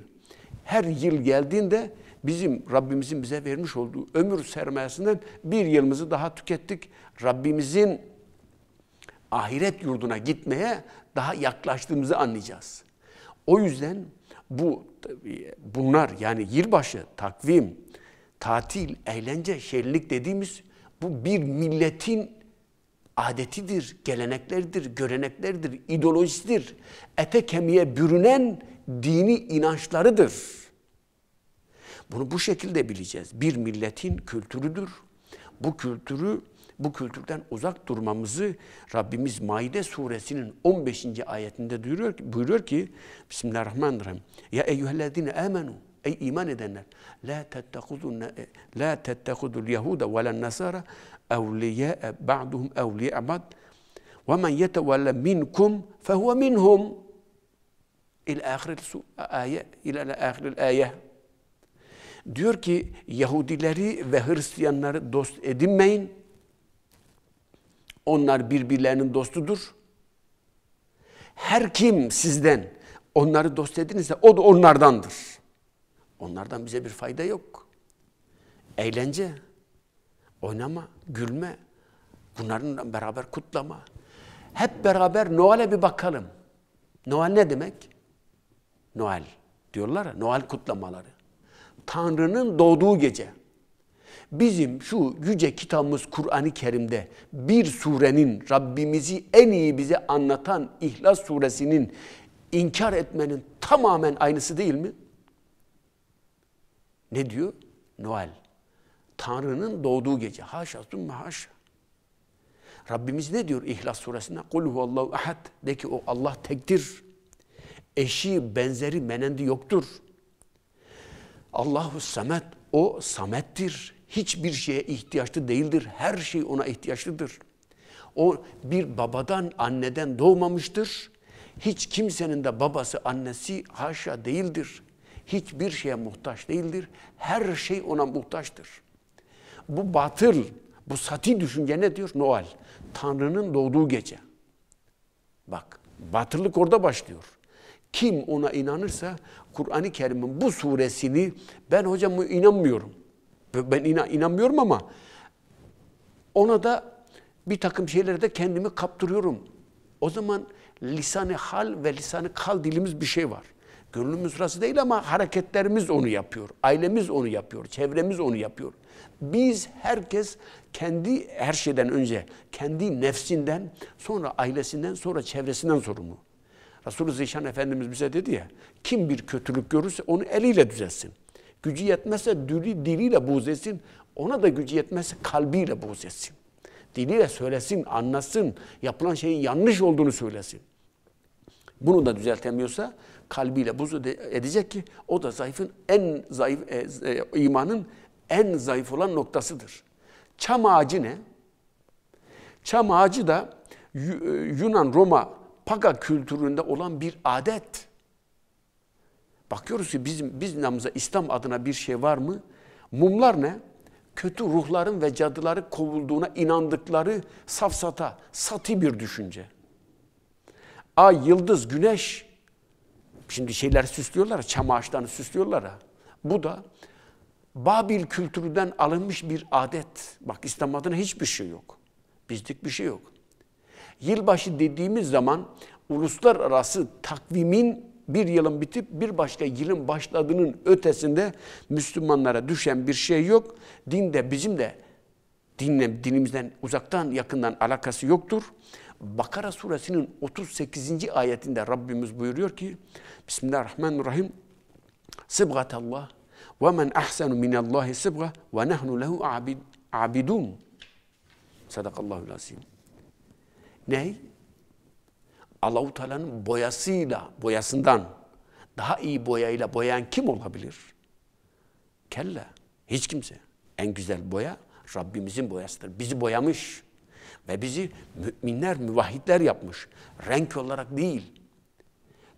Her yıl geldiğinde bizim Rabbimizin bize vermiş olduğu ömür sermayesinden bir yılımızı daha tükettik. Rabbimizin ahiret yurduna gitmeye daha yaklaştığımızı anlayacağız. O yüzden bu bunlar yani yılbaşı, takvim, tatil, eğlence, şenlik dediğimiz bu bir milletin adetidir, geleneklerdir, göreneklerdir, ideolojisidir. Ete kemiğe bürünen dini inançlarıdır. Bunu bu şekilde bileceğiz. Bir milletin kültürüdür. Bu kültürü bu kültürden uzak durmamızı Rabbimiz Maide suresinin 15. ayetinde duyuruyor ki, buyuruyor ki Bismillahirrahmanirrahim. Ya eyyühellezine amenu ey iman edenler la tettekuzun la tettekuzul yehuda ve len nasara evliya ba'duhum evliya ba'd ve men yetevelle minkum fehuve minhum il ahiril ayet il ahiril ayet Diyor ki Yahudileri ve Hristiyanları dost edinmeyin. Onlar birbirlerinin dostudur. Her kim sizden onları dost edinirse o da onlardandır. Onlardan bize bir fayda yok. Eğlence, oynama, gülme, bunların beraber kutlama. Hep beraber Noel'e bir bakalım. Noel ne demek? Noel diyorlar ya, Noel kutlamaları. Tanrı'nın doğduğu gece. Bizim şu yüce kitabımız Kur'an-ı Kerim'de bir surenin Rabbimizi en iyi bize anlatan İhlas suresinin inkar etmenin tamamen aynısı değil mi? Ne diyor? Noel. Tanrı'nın doğduğu gece. Haşa sümme haşa. Rabbimiz ne diyor İhlas suresinde? Kul huvallahu ahad. De ki o Allah tektir. Eşi, benzeri, menendi yoktur. Allahu Samet o samettir. Hiçbir şeye ihtiyaçlı değildir. Her şey ona ihtiyaçlıdır. O bir babadan, anneden doğmamıştır. Hiç kimsenin de babası, annesi haşa değildir. Hiçbir şeye muhtaç değildir. Her şey ona muhtaçtır. Bu batıl, bu sati düşünce ne diyor? Noel. Tanrı'nın doğduğu gece. Bak, batıllık orada başlıyor. Kim ona inanırsa Kur'an-ı Kerim'in bu suresini ben hocam inanmıyorum. Ben inan inanmıyorum ama ona da bir takım şeylerde kendimi kaptırıyorum. O zaman lisanı hal ve lisanı kal dilimiz bir şey var. Gönlümüz rası değil ama hareketlerimiz onu yapıyor. Ailemiz onu yapıyor. Çevremiz onu yapıyor. Biz herkes kendi her şeyden önce kendi nefsinden sonra ailesinden sonra çevresinden sorumlu. Resulü Zişan Efendimiz bize dedi ya, kim bir kötülük görürse onu eliyle düzelsin. Gücü yetmezse dili, diliyle buğz etsin, ona da gücü yetmezse kalbiyle buğz etsin. Diliyle söylesin, anlasın, yapılan şeyin yanlış olduğunu söylesin. Bunu da düzeltemiyorsa kalbiyle buz edecek ki o da zayıfın en zayıf e, e, imanın en zayıf olan noktasıdır. Çam ağacı ne? Çam ağacı da e, Yunan Roma paga kültüründe olan bir adet. Bakıyoruz ki bizim biz namıza İslam adına bir şey var mı? Mumlar ne? Kötü ruhların ve cadıları kovulduğuna inandıkları safsata, sati bir düşünce. Ay, yıldız, güneş. Şimdi şeyler süslüyorlar, çam ağaçlarını süslüyorlar. Bu da Babil kültüründen alınmış bir adet. Bak İslam adına hiçbir şey yok. Bizlik bir şey yok. Yılbaşı dediğimiz zaman uluslararası takvimin bir yılın bitip bir başka yılın başladığının ötesinde Müslümanlara düşen bir şey yok. Din de bizim de dinle, dinimizden uzaktan yakından alakası yoktur. Bakara suresinin 38. ayetinde Rabbimiz buyuruyor ki Bismillahirrahmanirrahim Sıbgatallah ve men ahsenu minallahi sıbga ve nehnu lehu abidun Sadakallahu'l-azim. Ne? Allahu Teala'nın boyasıyla, boyasından daha iyi boyayla boyayan kim olabilir? Kelle. Hiç kimse. En güzel boya Rabbimizin boyasıdır. Bizi boyamış ve bizi müminler, müvahhidler yapmış. Renk olarak değil.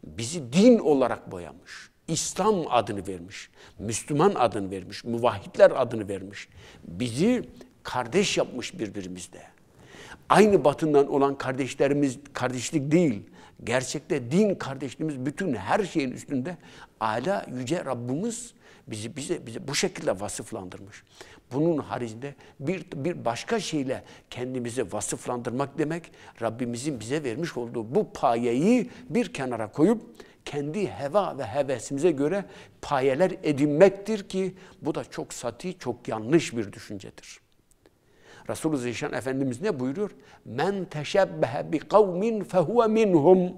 Bizi din olarak boyamış. İslam adını vermiş. Müslüman adını vermiş. Müvahhidler adını vermiş. Bizi kardeş yapmış birbirimizle aynı batından olan kardeşlerimiz kardeşlik değil. Gerçekte din kardeşliğimiz bütün her şeyin üstünde ala yüce Rabbimiz bizi bize bize bu şekilde vasıflandırmış. Bunun haricinde bir bir başka şeyle kendimizi vasıflandırmak demek Rabbimizin bize vermiş olduğu bu payeyi bir kenara koyup kendi heva ve hevesimize göre payeler edinmektir ki bu da çok sati, çok yanlış bir düşüncedir. Resulü Zişan Efendimiz ne buyuruyor? Men teşebbehe bi kavmin fehuve minhum.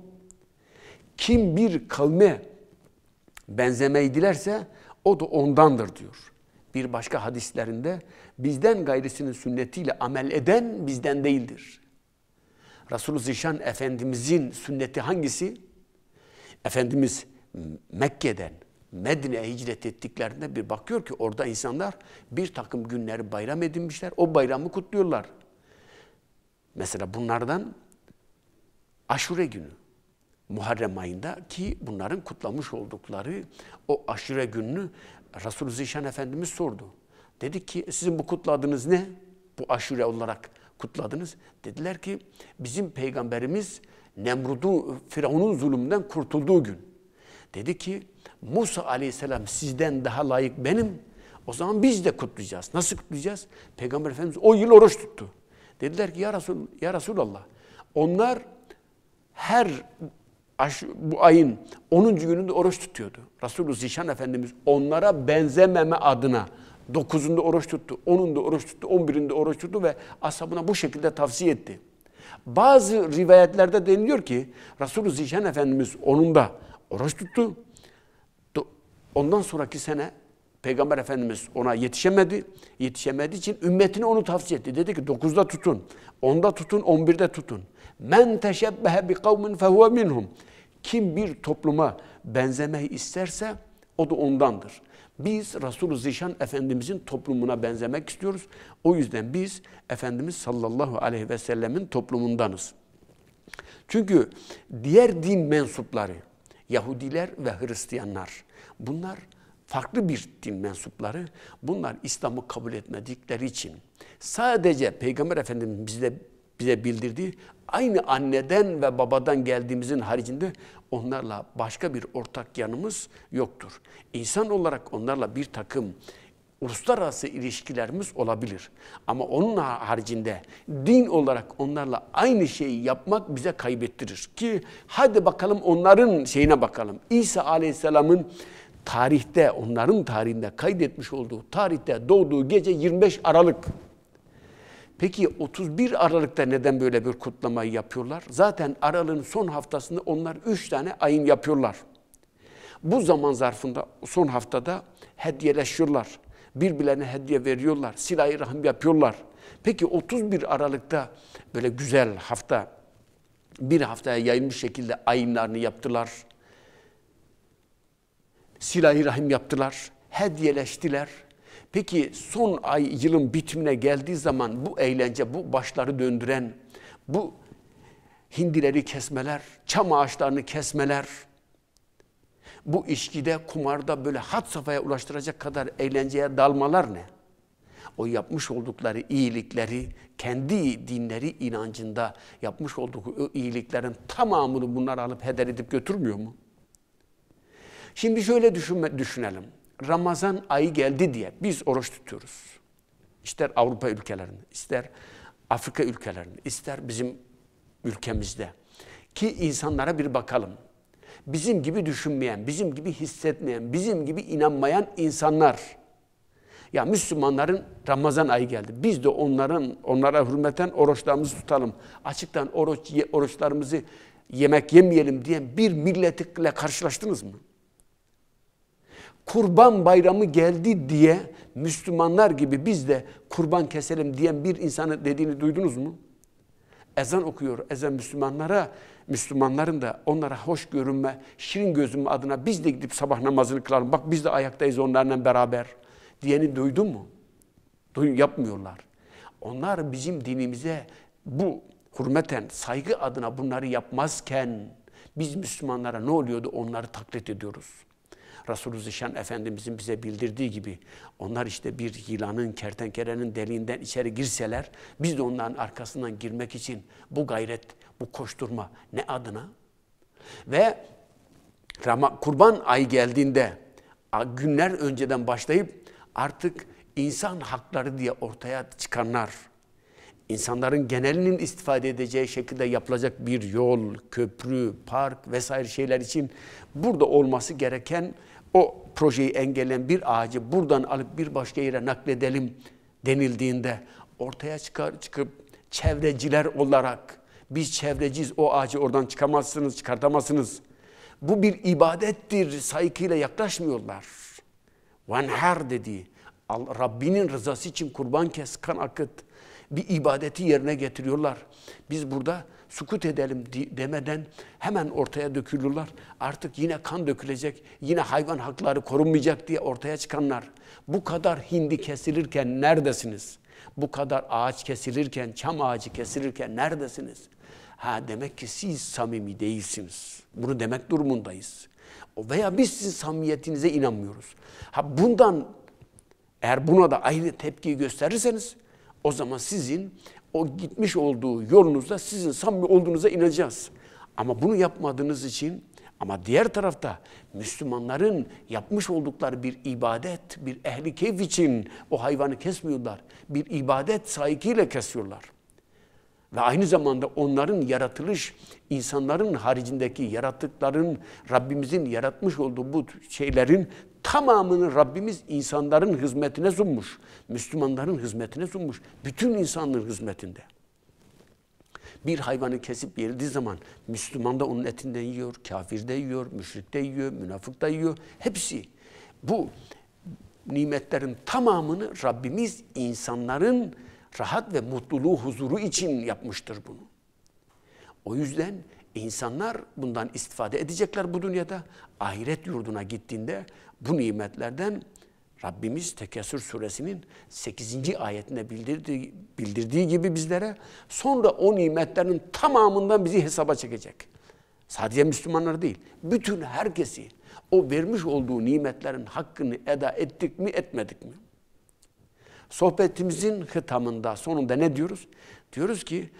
Kim bir kavme benzemeyi dilerse o da ondandır diyor. Bir başka hadislerinde bizden gayrisinin sünnetiyle amel eden bizden değildir. Resulü Zişan Efendimizin sünneti hangisi? Efendimiz Mekke'den, Medine'ye hicret ettiklerinde bir bakıyor ki orada insanlar bir takım günleri bayram edinmişler. O bayramı kutluyorlar. Mesela bunlardan aşure günü. Muharrem ayında ki bunların kutlamış oldukları o aşure gününü Resulü Zişan Efendimiz sordu. Dedi ki sizin bu kutladığınız ne? Bu aşure olarak kutladınız. Dediler ki bizim peygamberimiz Nemrud'u, Firavun'un zulümünden kurtulduğu gün. Dedi ki Musa aleyhisselam sizden daha layık benim. O zaman biz de kutlayacağız. Nasıl kutlayacağız? Peygamber Efendimiz o yıl oruç tuttu. Dediler ki ya, Resul, ya Resulallah onlar her bu ayın 10. gününde oruç tutuyordu. Resulü Zişan Efendimiz onlara benzememe adına 9'unda oruç tuttu, 10'unda oruç tuttu, 11'inde oruç tuttu ve ashabına bu şekilde tavsiye etti. Bazı rivayetlerde deniliyor ki Resulü Zişan Efendimiz 10'unda oruç tuttu, Ondan sonraki sene Peygamber Efendimiz ona yetişemedi. Yetişemediği için ümmetine onu tavsiye etti. Dedi ki 9'da tutun, 10'da tutun, 11'de tutun. Men teşebbehe bi kavmin fehuve minhum. Kim bir topluma benzemeyi isterse o da ondandır. Biz Resulü Zişan Efendimizin toplumuna benzemek istiyoruz. O yüzden biz Efendimiz sallallahu aleyhi ve sellemin toplumundanız. Çünkü diğer din mensupları, Yahudiler ve Hristiyanlar Bunlar farklı bir din mensupları. Bunlar İslam'ı kabul etmedikleri için sadece Peygamber Efendimiz bize, bize bildirdiği aynı anneden ve babadan geldiğimizin haricinde onlarla başka bir ortak yanımız yoktur. İnsan olarak onlarla bir takım uluslararası ilişkilerimiz olabilir. Ama onun haricinde din olarak onlarla aynı şeyi yapmak bize kaybettirir. Ki hadi bakalım onların şeyine bakalım. İsa Aleyhisselam'ın tarihte, onların tarihinde kaydetmiş olduğu tarihte doğduğu gece 25 Aralık. Peki 31 Aralık'ta neden böyle bir kutlamayı yapıyorlar? Zaten Aralık'ın son haftasında onlar 3 tane ayın yapıyorlar. Bu zaman zarfında son haftada hediyeleşiyorlar. Birbirlerine hediye veriyorlar. Silah-ı rahim yapıyorlar. Peki 31 Aralık'ta böyle güzel hafta bir haftaya yayılmış şekilde ayinlerini yaptılar silah-i rahim yaptılar, hediyeleştiler. Peki son ay yılın bitimine geldiği zaman bu eğlence, bu başları döndüren, bu hindileri kesmeler, çam ağaçlarını kesmeler, bu işkide, kumarda böyle hat safhaya ulaştıracak kadar eğlenceye dalmalar ne? O yapmış oldukları iyilikleri, kendi dinleri inancında yapmış oldukları iyiliklerin tamamını bunlar alıp heder edip götürmüyor mu? Şimdi şöyle düşünme, düşünelim. Ramazan ayı geldi diye biz oruç tutuyoruz. İster Avrupa ülkelerinde, ister Afrika ülkelerinde, ister bizim ülkemizde. Ki insanlara bir bakalım. Bizim gibi düşünmeyen, bizim gibi hissetmeyen, bizim gibi inanmayan insanlar. Ya Müslümanların Ramazan ayı geldi. Biz de onların onlara hürmeten oruçlarımızı tutalım. Açıktan oruç oruçlarımızı yemek yemeyelim diyen bir milletle karşılaştınız mı? kurban bayramı geldi diye Müslümanlar gibi biz de kurban keselim diyen bir insanı dediğini duydunuz mu? Ezan okuyor. Ezan Müslümanlara, Müslümanların da onlara hoş görünme, şirin gözüm adına biz de gidip sabah namazını kılalım. Bak biz de ayaktayız onlarla beraber diyeni duydun mu? Duy, yapmıyorlar. Onlar bizim dinimize bu hürmeten, saygı adına bunları yapmazken biz Müslümanlara ne oluyordu onları taklit ediyoruz. Resulü Zişan Efendimizin bize bildirdiği gibi onlar işte bir yılanın, kertenkelenin deliğinden içeri girseler biz de onların arkasından girmek için bu gayret, bu koşturma ne adına? Ve kurban ayı geldiğinde günler önceden başlayıp artık insan hakları diye ortaya çıkanlar, insanların genelinin istifade edeceği şekilde yapılacak bir yol, köprü, park vesaire şeyler için burada olması gereken o projeyi engelleyen bir ağacı buradan alıp bir başka yere nakledelim denildiğinde ortaya çıkar çıkıp çevreciler olarak biz çevreciyiz o ağacı oradan çıkamazsınız, çıkartamazsınız. Bu bir ibadettir, saygıyla yaklaşmıyorlar. Vanher dedi, Rabbinin rızası için kurban kes, kan akıt. Bir ibadeti yerine getiriyorlar. Biz burada sukut edelim demeden hemen ortaya dökülürler. Artık yine kan dökülecek, yine hayvan hakları korunmayacak diye ortaya çıkanlar. Bu kadar hindi kesilirken neredesiniz? Bu kadar ağaç kesilirken, çam ağacı kesilirken neredesiniz? Ha demek ki siz samimi değilsiniz. Bunu demek durumundayız. Veya biz sizin samimiyetinize inanmıyoruz. Ha bundan eğer buna da ayrı tepki gösterirseniz o zaman sizin o gitmiş olduğu yolunuzda sizin samimi olduğunuza ineceğiz. Ama bunu yapmadığınız için ama diğer tarafta Müslümanların yapmış oldukları bir ibadet, bir ehli keyf için o hayvanı kesmiyorlar. Bir ibadet saygıyla kesiyorlar. Ve aynı zamanda onların yaratılış, insanların haricindeki yarattıkların, Rabbimizin yaratmış olduğu bu şeylerin tamamını Rabbimiz insanların hizmetine sunmuş. Müslümanların hizmetine sunmuş. Bütün insanların hizmetinde. Bir hayvanı kesip yediği zaman Müslüman da onun etinden yiyor, kafir de yiyor, müşrik de yiyor, münafık da yiyor. Hepsi bu nimetlerin tamamını Rabbimiz insanların rahat ve mutluluğu, huzuru için yapmıştır bunu. O yüzden İnsanlar bundan istifade edecekler bu dünyada. Ahiret yurduna gittiğinde bu nimetlerden Rabbimiz Tekessür suresinin 8. ayetinde bildirdiği, bildirdiği gibi bizlere sonra o nimetlerin tamamından bizi hesaba çekecek. Sadece Müslümanlar değil, bütün herkesi o vermiş olduğu nimetlerin hakkını eda ettik mi etmedik mi? Sohbetimizin hitamında sonunda ne diyoruz? Diyoruz ki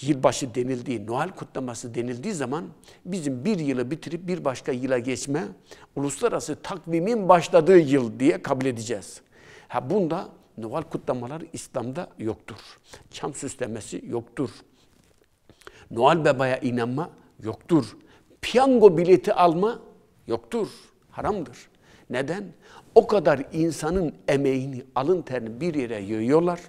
yılbaşı denildiği, Noel kutlaması denildiği zaman bizim bir yılı bitirip bir başka yıla geçme, uluslararası takvimin başladığı yıl diye kabul edeceğiz. Ha bunda Noel kutlamaları İslam'da yoktur. Çam süslemesi yoktur. Noel babaya inanma yoktur. Piyango bileti alma yoktur. Haramdır. Neden? O kadar insanın emeğini, alın terini bir yere yığıyorlar.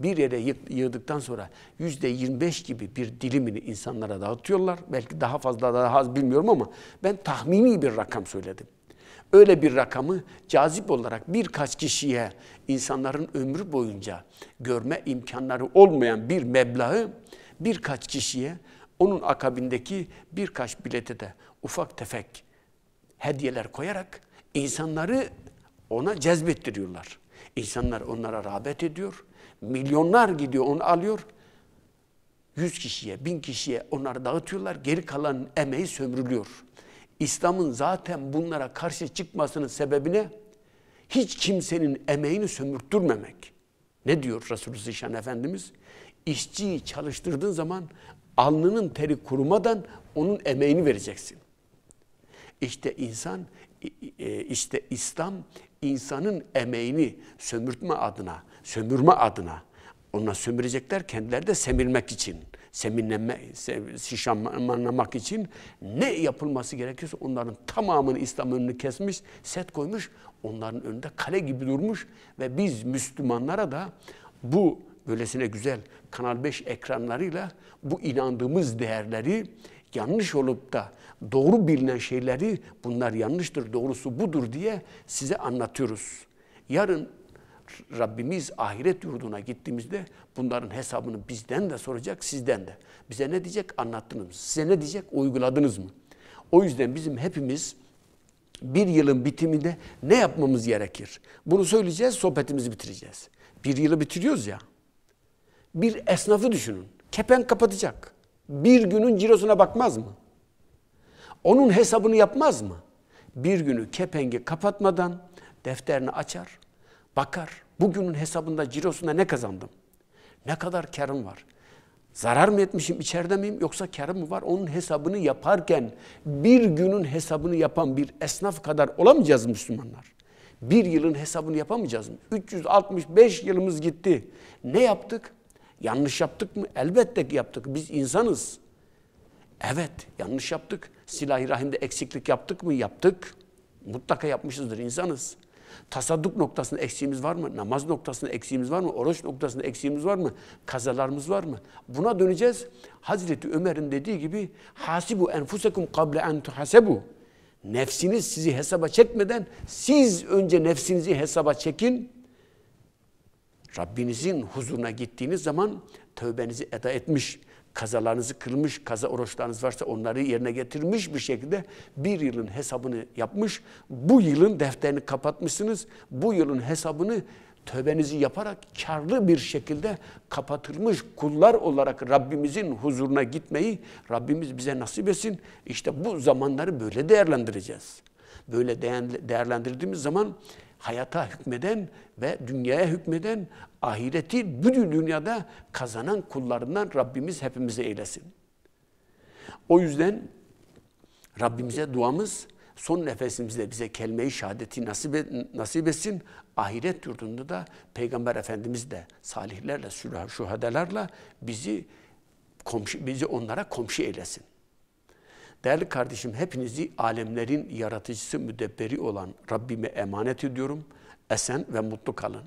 Bir yere yığdıktan sonra yüzde 25 gibi bir dilimini insanlara dağıtıyorlar. Belki daha fazla daha az bilmiyorum ama ben tahmini bir rakam söyledim. Öyle bir rakamı cazip olarak birkaç kişiye insanların ömrü boyunca görme imkanları olmayan bir meblağı birkaç kişiye onun akabindeki birkaç bilete de ufak tefek hediyeler koyarak insanları ona cezbettiriyorlar. İnsanlar onlara rağbet ediyor. Milyonlar gidiyor onu alıyor. Yüz kişiye, bin kişiye onları dağıtıyorlar. Geri kalan emeği sömürülüyor. İslam'ın zaten bunlara karşı çıkmasının sebebi Hiç kimsenin emeğini sömürttürmemek. Ne diyor Resulü Zişan Efendimiz? İşçiyi çalıştırdığın zaman alnının teri kurumadan onun emeğini vereceksin. İşte insan, e, işte İslam insanın emeğini sömürtme adına, sömürme adına ona sömürecekler kendileri de semirmek için, seminlenme, şişanlamak için ne yapılması gerekiyorsa onların tamamını İslam önünü kesmiş, set koymuş, onların önünde kale gibi durmuş ve biz Müslümanlara da bu böylesine güzel Kanal 5 ekranlarıyla bu inandığımız değerleri yanlış olup da doğru bilinen şeyleri bunlar yanlıştır, doğrusu budur diye size anlatıyoruz. Yarın Rabbimiz ahiret yurduna gittiğimizde bunların hesabını bizden de soracak, sizden de. Bize ne diyecek? Anlattınız mı? Size ne diyecek? Uyguladınız mı? O yüzden bizim hepimiz bir yılın bitiminde ne yapmamız gerekir? Bunu söyleyeceğiz, sohbetimizi bitireceğiz. Bir yılı bitiriyoruz ya. Bir esnafı düşünün. Kepen kapatacak. Bir günün cirosuna bakmaz mı? Onun hesabını yapmaz mı? Bir günü kepengi kapatmadan defterini açar, bakar. Bugünün hesabında, cirosunda ne kazandım? Ne kadar karım var? Zarar mı etmişim, içeride miyim yoksa karım mı var? Onun hesabını yaparken bir günün hesabını yapan bir esnaf kadar olamayacağız Müslümanlar. Bir yılın hesabını yapamayacağız mı? 365 yılımız gitti. Ne yaptık? Yanlış yaptık mı? Elbette ki yaptık. Biz insanız. Evet, yanlış yaptık. Silah-ı rahimde eksiklik yaptık mı? Yaptık. Mutlaka yapmışızdır insanız. Tasadduk noktasında eksiğimiz var mı? Namaz noktasında eksiğimiz var mı? Oruç noktasında eksiğimiz var mı? Kazalarımız var mı? Buna döneceğiz. Hazreti Ömer'in dediği gibi hasibu enfusekum kable en tuhasebu. Nefsiniz sizi hesaba çekmeden siz önce nefsinizi hesaba çekin. Rabbinizin huzuruna gittiğiniz zaman tövbenizi eda etmiş kazalarınızı kırmış, kaza oruçlarınız varsa onları yerine getirmiş bir şekilde bir yılın hesabını yapmış. Bu yılın defterini kapatmışsınız. Bu yılın hesabını tövbenizi yaparak karlı bir şekilde kapatılmış kullar olarak Rabbimizin huzuruna gitmeyi Rabbimiz bize nasip etsin. İşte bu zamanları böyle değerlendireceğiz. Böyle değerlendirdiğimiz zaman hayata hükmeden ve dünyaya hükmeden ahireti bütün dünyada kazanan kullarından Rabbimiz hepimizi eylesin. O yüzden Rabbimize duamız son nefesimizde bize kelime-i şehadeti nasip, et, nasip etsin. Ahiret yurdunda da Peygamber Efendimiz de salihlerle, şuhadelerle bizi komşu, bizi onlara komşu eylesin. Değerli kardeşim hepinizi alemlerin yaratıcısı müdebberi olan Rabbime emanet ediyorum. Esen ve mutlu kalın.